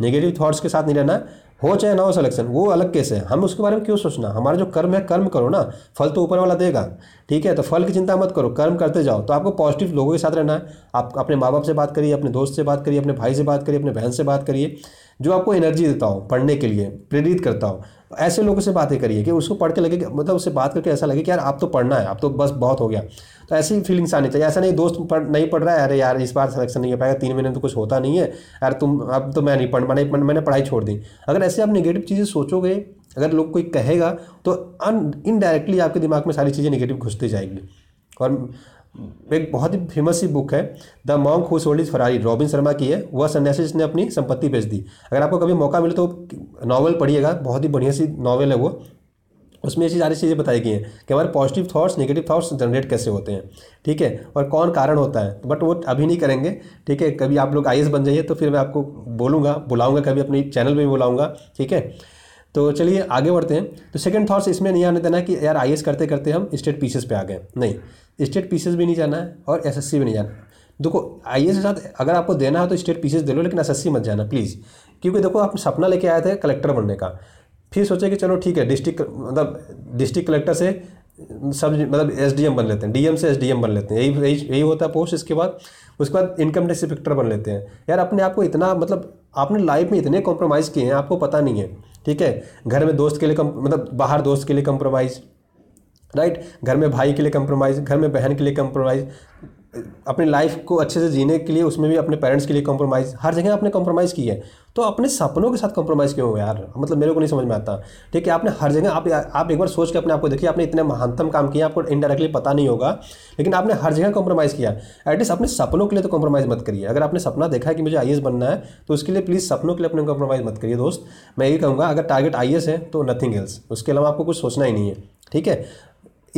निगेटिव थाट्स के साथ नहीं रहना हो चाहे ना हो सिलेक्शन वो अलग केस है हम उसके बारे में क्यों सोचना हमारा जो कर्म है कर्म करो ना फल तो ऊपर वाला देगा ठीक है तो फल की चिंता मत करो कर्म करते जाओ तो आपको पॉजिटिव लोगों के साथ रहना है आप अपने माँ बाप से बात करिए अपने दोस्त से बात करिए अपने भाई से बात करिए अपने बहन से बात करिए जो आपको एनर्जी देता हो पढ़ने के लिए प्रेरित करता हो ऐसे लोगों से बातें करिए कि उसको पढ़ के लगे मतलब उससे बात करके ऐसा लगे कि यार आप तो पढ़ना है आप तो बस बहुत हो गया तो ऐसी ही फीलिंग्स आनी चाहिए ऐसा नहीं दोस्त पढ़ नहीं पढ़ रहा है अरे यार इस बार सिलेक्शन नहीं हो पाएगा तीन महीने तो कुछ होता नहीं है यार तुम अब तो मैं नहीं पढ़ मैंने मैंने पढ़ाई छोड़ दी अगर ऐसे आप निगेटिव चीज़ें सोचोगे अगर लोग कोई कहेगा तो अन इनडायरेक्टली आपके दिमाग में सारी चीज़ें निगेटिव घुसती जाएगी और एक बहुत ही फेमस सी बुक है the monk who sold his Ferrari Robin Sharma की है वह सन्यासी जिसने अपनी संपत्ति बेच दी अगर आपको कभी मौका मिले तो नॉवल पढ़िएगा बहुत ही बढ़िया सी नावल है वो उसमें ऐसी सारी चीज़ें बताई गई हैं कि हमारे positive thoughts negative thoughts generate कैसे होते हैं ठीक है और कौन कारण होता है बट वो अभी नहीं करेंगे ठीक है कभी आप लोग आई बन जाइए तो फिर मैं आपको बोलूँगा बुलाऊँगा कभी अपने चैनल पर भी बुलाऊँगा ठीक है तो चलिए आगे बढ़ते हैं तो सेकंड थॉट्स इसमें नहीं आने देना कि यार आई करते करते हम स्टेट पीसेस पे आ गए नहीं स्टेट पीसेस भी नहीं जाना है और एस भी नहीं जाना देखो आई के साथ अगर आपको देना है तो स्टेट पीसेस दे लो लेकिन एस मत जाना प्लीज़ क्योंकि देखो आप सपना लेके आए थे कलेक्टर बनने का फिर सोचे कि चलो ठीक है डिस्ट्रिक्ट मतलब डिस्ट्रिक्ट कलेक्टर से सब मतलब एस बन लेते हैं डीएम से एस बन लेते हैं यही यही यही होता है पोस्ट इसके बाद उसके बाद इनकम टैक्स इंस्पेक्टर बन लेते हैं यार अपने आप को इतना मतलब आपने लाइफ में इतने कॉम्प्रोमाइज़ किए हैं आपको पता नहीं है ठीक है घर में दोस्त के लिए कम मतलब बाहर दोस्त के लिए कॉम्प्रोमाइज़ राइट घर में भाई के लिए कंप्रोमाइज़ घर में बहन के लिए कंप्रोमाइज़ अपनी लाइफ को अच्छे से जीने के लिए उसमें भी अपने पेरेंट्स के लिए कॉम्प्रोमाइज़ हर जगह आपने कॉम्प्रोमाइज़ की है तो अपने सपनों के साथ कॉम्प्रोमाइज़ क्यों यार मतलब मेरे को नहीं समझ में आता ठीक है आपने हर जगह आप आप एक बार सोच के अपने आपको देखिए आपने इतने महानतम काम किया आपको इनडायरेक्टली पता नहीं होगा लेकिन आपने हर जगह कॉम्प्रोमाइज़ किया एटलीस्ट अपने सपनों के लिए तो कॉम्प्रोमाइज़ मत करिए अगर आपने सपना देखा है कि मुझे आई बनना है तो उसके लिए प्लीज़ सपनों के लिए अपने कॉम्प्रोमाइज़ मत करिए दोस्त मैं यही कहूँगा अगर टारगेट आई है तो नथिंग एल्स उसके अलावा आपको कुछ सोचना ही नहीं है ठीक है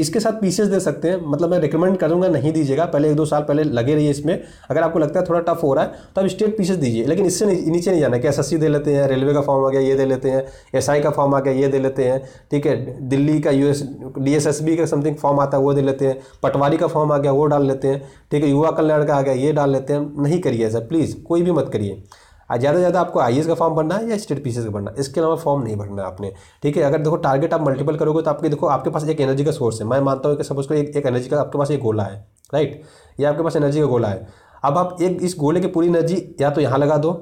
इसके साथ पीसेस दे सकते हैं मतलब मैं रिकमेंड करूंगा नहीं दीजिएगा पहले एक दो साल पहले लगे रहिए इसमें अगर आपको लगता है थोड़ा टफ हो रहा है तो आप स्टेट पीसेस दीजिए लेकिन इससे नीचे नहीं जाना कि एस दे लेते हैं रेलवे का फॉर्म आ गया ये दे लेते हैं एस का फॉर्म आ गया ये दे लेते हैं ठीक है दिल्ली का यू एस का समथिंग फॉर्म आता है वो दे लेते हैं पटवारी का फॉर्म आ गया वो डाल लेते हैं ठीक है युवा कल्याण का आ गया ये डाल लेते हैं नहीं करिए ऐसा प्लीज़ कोई भी मत करिए हाँ, ज़्यादा से ज़्यादा आपको आई e का फॉर्म भरना है या स्टेट पीसीएस का भरना है इसके अलावा फॉर्म नहीं भरना है आपने ठीक है अगर देखो टारगेट आप मल्टीपल करोगे तो आपके देखो आपके पास एक एनर्जी का सोर्स है मैं मानता हूँ कि सपोज करो एक, एक एनर्जी का आपके पास एक गोला है राइट या आपके पास एनर्जी का गोला है अब आप एक इस गोले की पूरी एनर्जी या तो यहाँ लगा दो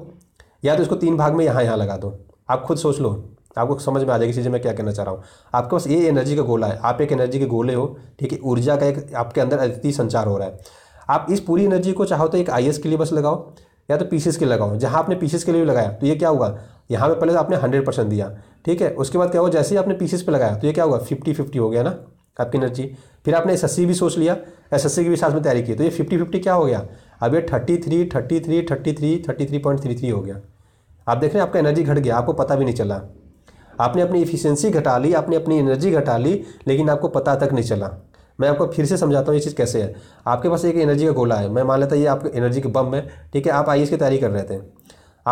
या तो इसको तीन भाग में यहाँ यहाँ लगा दो आप खुद सोच लो आपको समझ में आ जाएगी चीज़ें मैं क्या कहना चाह रहा हूँ आपके पास ये एनर्जी का गोला है आप एक एनर्जी के गोले हो ठीक है ऊर्जा का एक आपके अंदर अतिथि संचार हो रहा है आप इस पूरी एनर्जी को चाहो तो एक आई e के लिए बस लगाओ या तो पीसेस के लगाओ जहाँ आपने पीसेस के लिए लगाया तो ये क्या होगा यहाँ पे पहले तो आपने हंड्रेड परसेंट दिया ठीक है उसके बाद क्या होगा जैसे ही आपने पीसेस पे लगाया तो ये क्या होगा फिफ्टी फिफ्टी हो गया ना आपकी एनर्जी फिर आपने एस भी सोच लिया एस की भी साथ में तैयारी की तो ये फिफ्टी फिफ्टी क्या हो गया अब ये thirty three thirty three thirty three thirty three point three three हो गया आप देख रहे हैं आपका एनर्जी घट गया आपको पता भी नहीं चला आपने अपनी इफिशियंसी घटा ली आपने अपनी एनर्जी घटा ली लेकिन आपको पता तक नहीं चला मैं आपको फिर से समझाता हूँ ये चीज़ कैसे है आपके पास एक एनर्जी का गोला है मैं मान लेता ये आपके एनर्जी के बम है ठीक है आप आई की तैयारी कर रहे थे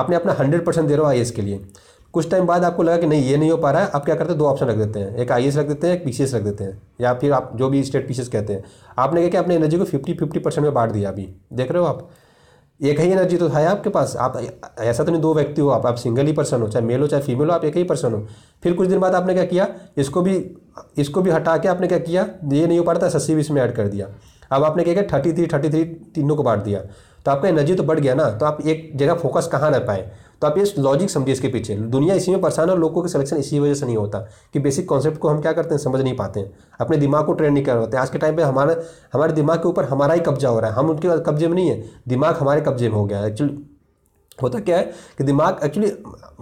आपने अपना हंड्रेड परसेंट दे रहे हो आई के लिए कुछ टाइम बाद आपको लगा कि नहीं ये नहीं हो पा रहा है आप क्या करते हैं दो ऑप्शन रख देते हैं एक आई रख देते हैं एक पी रख देते हैं या फिर आप जो भी स्टेट पी कहते हैं आपने क्या कि अपने एनर्जी को फिफ्टी फिफ्टी परसेंट में बांट दिया अभी देख रहे हो आप एक ही एनर्जी तो है आपके पास आप ऐसा तो नहीं दो व्यक्ति हो आप आप सिंगल ही पर्सन हो चाहे मेल हो चाहे फीमेल हो आप एक ही पर्सन हो फिर कुछ दिन बाद आपने क्या किया इसको भी इसको भी हटा के आपने क्या किया ये नहीं हो पा रहा था सस्सी भी इसमें ऐड कर दिया अब आपने क्या किया थर्टी थ्री थर्टी थ्री तीनों को बांट दिया तो आपका एनर्जी तो बढ़ गया ना तो आप एक जगह फोकस कहाँ रह पाए तो आप ये लॉजिक समझिए इसके पीछे दुनिया इसी में परेशान है लोगों के सिलेक्शन इसी वजह से नहीं होता कि बेसिक कॉन्सेप्ट को हम क्या करते हैं समझ नहीं पाते हैं अपने दिमाग को ट्रेन नहीं कर पाते आज के टाइम पे हमारा हमारे दिमाग के ऊपर हमारा ही कब्जा हो रहा है हम उनके कब्जे में नहीं है दिमाग हमारे कब्जे में हो गया है एक्चुअली होता क्या है कि दिमाग एक्चुअली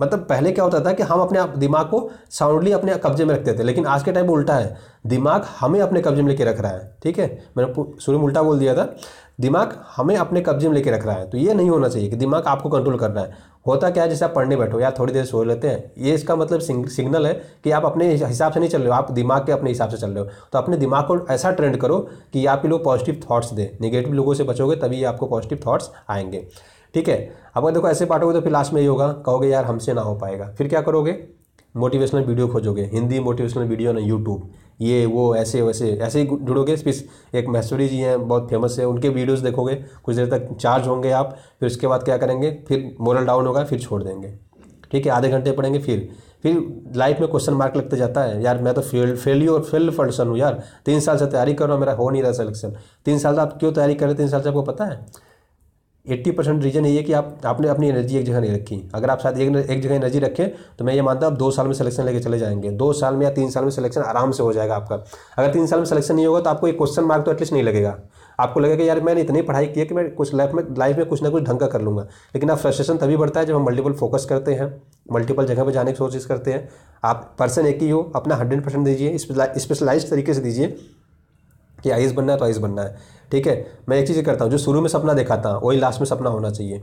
मतलब पहले क्या होता था कि हम अपने आप दिमाग को साउंडली अपने कब्जे में रखते थे लेकिन आज के टाइम उल्टा है दिमाग हमें अपने कब्जे में लेके रख रहा है ठीक है मैंने शुरू में उल्टा बोल दिया था दिमाग हमें अपने कब्जे में लेके रख रहा है तो ये नहीं होना चाहिए कि दिमाग आपको कंट्रोल करना है होता क्या है जैसे आप पढ़ने बैठो या थोड़ी देर सो लेते हैं ये इसका मतलब सिग्नल है कि आप अपने हिसाब से नहीं चल रहे हो आप दिमाग के अपने हिसाब से चल रहे हो तो अपने दिमाग को ऐसा ट्रेंड करो कि आपके लोग पॉजिटिव थाट्स दें निगेटिव लोगों से बचोगे तभी आपको पॉजिटिव थाट्स आएंगे ठीक है अब देखो ऐसे पाठोगे तो फिर लास्ट में ये होगा कहोगे यार हमसे ना हो पाएगा फिर क्या करोगे मोटिवेशनल वीडियो खोजोगे हिंदी मोटिवेशनल वीडियो ना यूट्यूब ये वो ऐसे वैसे ऐसे ही जुड़ोगे फिर एक मैसूरी जी हैं बहुत फेमस है उनके वीडियोस देखोगे कुछ देर तक चार्ज होंगे आप फिर उसके बाद क्या करेंगे फिर मोरल डाउन होगा फिर छोड़ देंगे ठीक है आधे घंटे पढ़ेंगे फिर फिर लाइफ में क्वेश्चन मार्क लगता जाता है यार मैं तो फेल फेल्यू और फेल पर्सन हूँ यार तीन साल से तैयारी कर रहा हूँ मेरा हो नहीं रहा सिलेक्शन तीन साल से आप क्यों तैयारी कर रहे तीन साल से आपको पता है एट्टी परसेंट रीज़न ये है कि आप आपने अपनी एनर्जी एक जगह नहीं रखी अगर आप शायद एक एक जगह एनर्जी रखें तो मैं ये मानता हूँ आप दो साल में सिलेक्शन लेके चले जाएंगे दो साल में या तीन साल में सिलेक्शन आराम से हो जाएगा आपका अगर तीन साल में सिलेक्शन नहीं होगा तो आपको एक क्वेश्चन मार्क तो एटलीस्ट नहीं लगेगा आपको लगेगा यार मैंने इतनी पढ़ाई की है कि मैं कुछ लाइफ में लाइफ में कुछ ना कुछ ढंग का कर लूँगा लेकिन आप फ्रस्ट्रेशन तभी बढ़ता है जब हम मल्टीपल फोकस करते हैं मल्टीपल जगह पर जाने की कोशिश करते हैं आप पर्सन एक ही हो अपना हंड्रेड परसेंट दीजिए स्पेशलाइज तरीके से दीजिए कि आइस बनना है तो आइस बनना है ठीक है मैं एक चीज़ करता हूँ जो शुरू में सपना दिखाता हूँ वही लास्ट में सपना होना चाहिए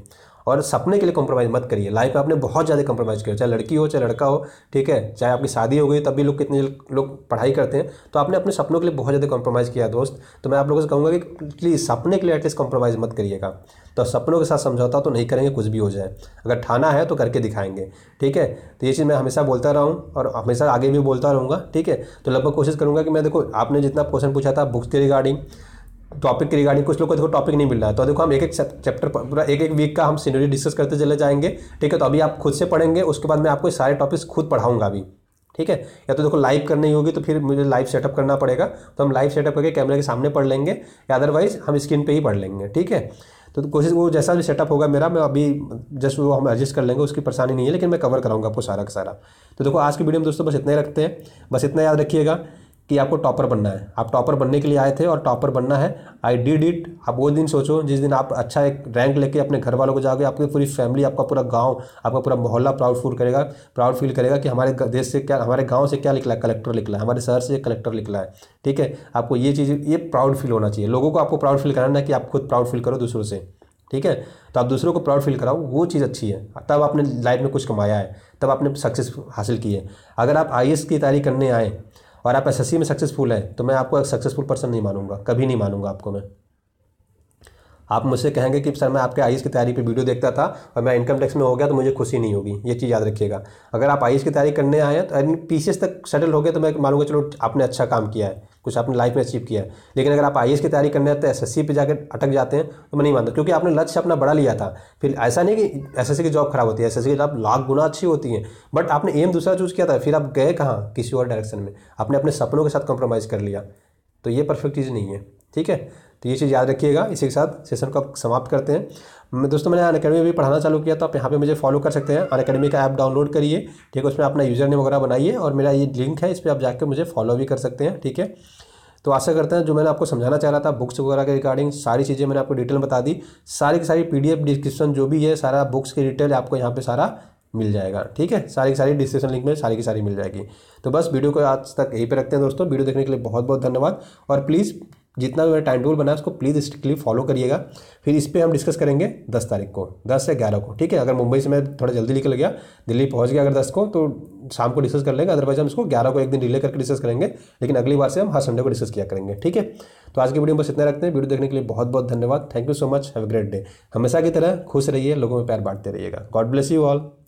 और सपने के लिए कॉम्प्रोमाइज़ मत करिए लाइफ में आपने बहुत ज़्यादा कॉम्प्रोमाइज़ किया चाहे लड़की हो चाहे लड़का हो ठीक है चाहे आपकी शादी हो गई तब भी लोग कितने लोग पढ़ाई करते हैं तो आपने अपने सपनों के लिए बहुत ज़्यादा कॉम्प्रोमाइज़ किया दोस्त तो मैं आप लोगों से कहूँगा कि प्लीज़ सपने के लिए एटलीस्ट कॉम्प्रोमाइज़ मत करिएगा तो सपनों के साथ समझौता तो नहीं करेंगे कुछ भी हो जाए अगर ठाना है तो करके दिखाएंगे ठीक है तो ये चीज़ मैं हमेशा बोलता रहा हूँ और हमेशा आगे भी बोलता रहूँगा ठीक है तो लगभग कोशिश करूँगा कि मैं देखो आपने जितना क्वेश्चन पूछा था बुक्स के रिगार्डिंग टॉपिक के रिगार्डिंग कुछ लोग को देखो टॉपिक नहीं मिल रहा है तो देखो हम एक एक चैप्टर पूरा एक एक वीक का हम सीनरी डिस्कस करते चले जाएंगे ठीक है तो अभी आप खुद से पढ़ेंगे उसके बाद मैं आपको सारे टॉपिक्स खुद पढ़ाऊंगा अभी ठीक है या तो देखो लाइव करनी होगी तो फिर मुझे लाइव सेटअप करना पड़ेगा तो हम लाइव सेटअप करके कैमरे के सामने पढ़ लेंगे या अदरवाइज हम स्क्रीन पर ही पढ़ लेंगे ठीक है तो कोशिश वो जैसा भी सेटअप होगा मेरा मैं अभी जस्ट वो हम एडजस्ट कर लेंगे उसकी परेशानी नहीं है लेकिन मैं कवर कराऊंगा आपको सारा का सारा तो देखो आज की वीडियो में दोस्तों बस इतना ही रखते हैं बस इतना याद रखिएगा कि आपको टॉपर बनना है आप टॉपर बनने के लिए आए थे और टॉपर बनना है आई डिड इट आप वो दिन सोचो जिस दिन आप अच्छा एक रैंक लेके अपने घर वालों को जाओगे आपकी पूरी फैमिली आपका पूरा गांव आपका पूरा मोहल्ला प्राउड फील करेगा प्राउड फील करेगा कि हमारे देश से क्या हमारे गाँव से क्या निकला है कलेक्टर निकला है हमारे शहर से कलेक्टर निकला है ठीक है आपको ये चीज़ ये प्राउड फील होना चाहिए लोगों को आपको प्राउड फील कराना है कि आप खुद प्राउड फील करो दूसरों से ठीक है तो आप दूसरों को प्राउड फील कराओ वो चीज़ अच्छी है तब आपने लाइफ में कुछ कमाया है तब आपने सक्सेस हासिल की है अगर आप आई की तैयारी करने आए और आप एस में सक्सेसफुल हैं तो मैं आपको एक सक्सेसफुल पर्सन नहीं मानूंगा कभी नहीं मानूंगा आपको मैं आप मुझसे कहेंगे कि सर मैं आपके आईएस की तैयारी पे वीडियो देखता था और मैं इनकम टैक्स में हो गया तो मुझे खुशी नहीं होगी ये चीज़ याद रखिएगा अगर आप आईस की तैयारी करने आए हैं तो पीसीएस तक सेटल हो गए तो मैं मानूंगा चलो आपने अच्छा काम किया है कुछ आपने लाइफ में अचीव किया है लेकिन अगर आप आई की तैयारी करने जाते हैं एस एस पे जाकर अटक जाते हैं तो मैं नहीं मानता क्योंकि आपने लक्ष्य अपना बड़ा लिया था फिर ऐसा नहीं कि एस की जॉब खराब होती है एस की जॉब लाख गुना अच्छी होती है बट आपने एम दूसरा चूज़ किया था फिर आप गए कहाँ किसी और डायरेक्शन में आपने अपने सपनों के साथ कॉम्प्रोमाइज़ कर लिया तो ये परफेक्ट चीज़ नहीं है ठीक है तो ये चीज़ याद रखिएगा इसी के साथ सेशन को आप समाप्त करते हैं मैं दोस्तों मैंने अन अकेडमी भी पढ़ाना चालू किया तो आप यहाँ पे मुझे फॉलो कर सकते हैं अन अकेडमी का ऐप डाउनलोड करिए ठीक है उसमें अपना यूज़र नेम वगैरह बनाइए और मेरा ये लिंक है इस पर आप जाकर मुझे फॉलो भी कर सकते हैं ठीक है तो आशा करते हैं जो मैंने आपको समझाना चाह रहा था बुक्स वगैरह के रिगार्डिंग सारी चीज़ें मैंने आपको डिटेल बता दी सारी की सारी पी डिस्क्रिप्शन जो भी है सारा बुक्स की डिटेल आपको यहाँ पर सारा मिल जाएगा ठीक है सारी की सारी डिस्क्रिप्शन लिंक में सारी की सारी मिल जाएगी तो बस वीडियो को आज तक यहीं पर रखते हैं दोस्तों वीडियो देखने के लिए बहुत बहुत धन्यवाद और प्लीज़ जितना भी मेरा टाइम टेबल बना है उसको प्लीज़ स्ट्रिक्टली फॉलो करिएगा फिर इस पर हम डिस्कस करेंगे दस तारीख को दस या ग्यारह को ठीक है अगर मुंबई से मैं थोड़ा जल्दी निकल गया दिल्ली पहुँच गया अगर दस को तो शाम को डिस्कस कर लेंगे अदरवाइज हम इसको ग्यारह को एक दिन डिले करके डिस्कस करेंगे लेकिन अगली बार से हम हर संडे को डिस्कस किया करेंगे ठीक है तो आज की वीडियो में बस इतना रखते हैं वीडियो देखने के लिए बहुत बहुत धन्यवाद thank you so much have great day हमेशा की तरह खुश रहिए लोगों में प्यार बांटते रहिएगा गॉड ब्लेस यू ऑल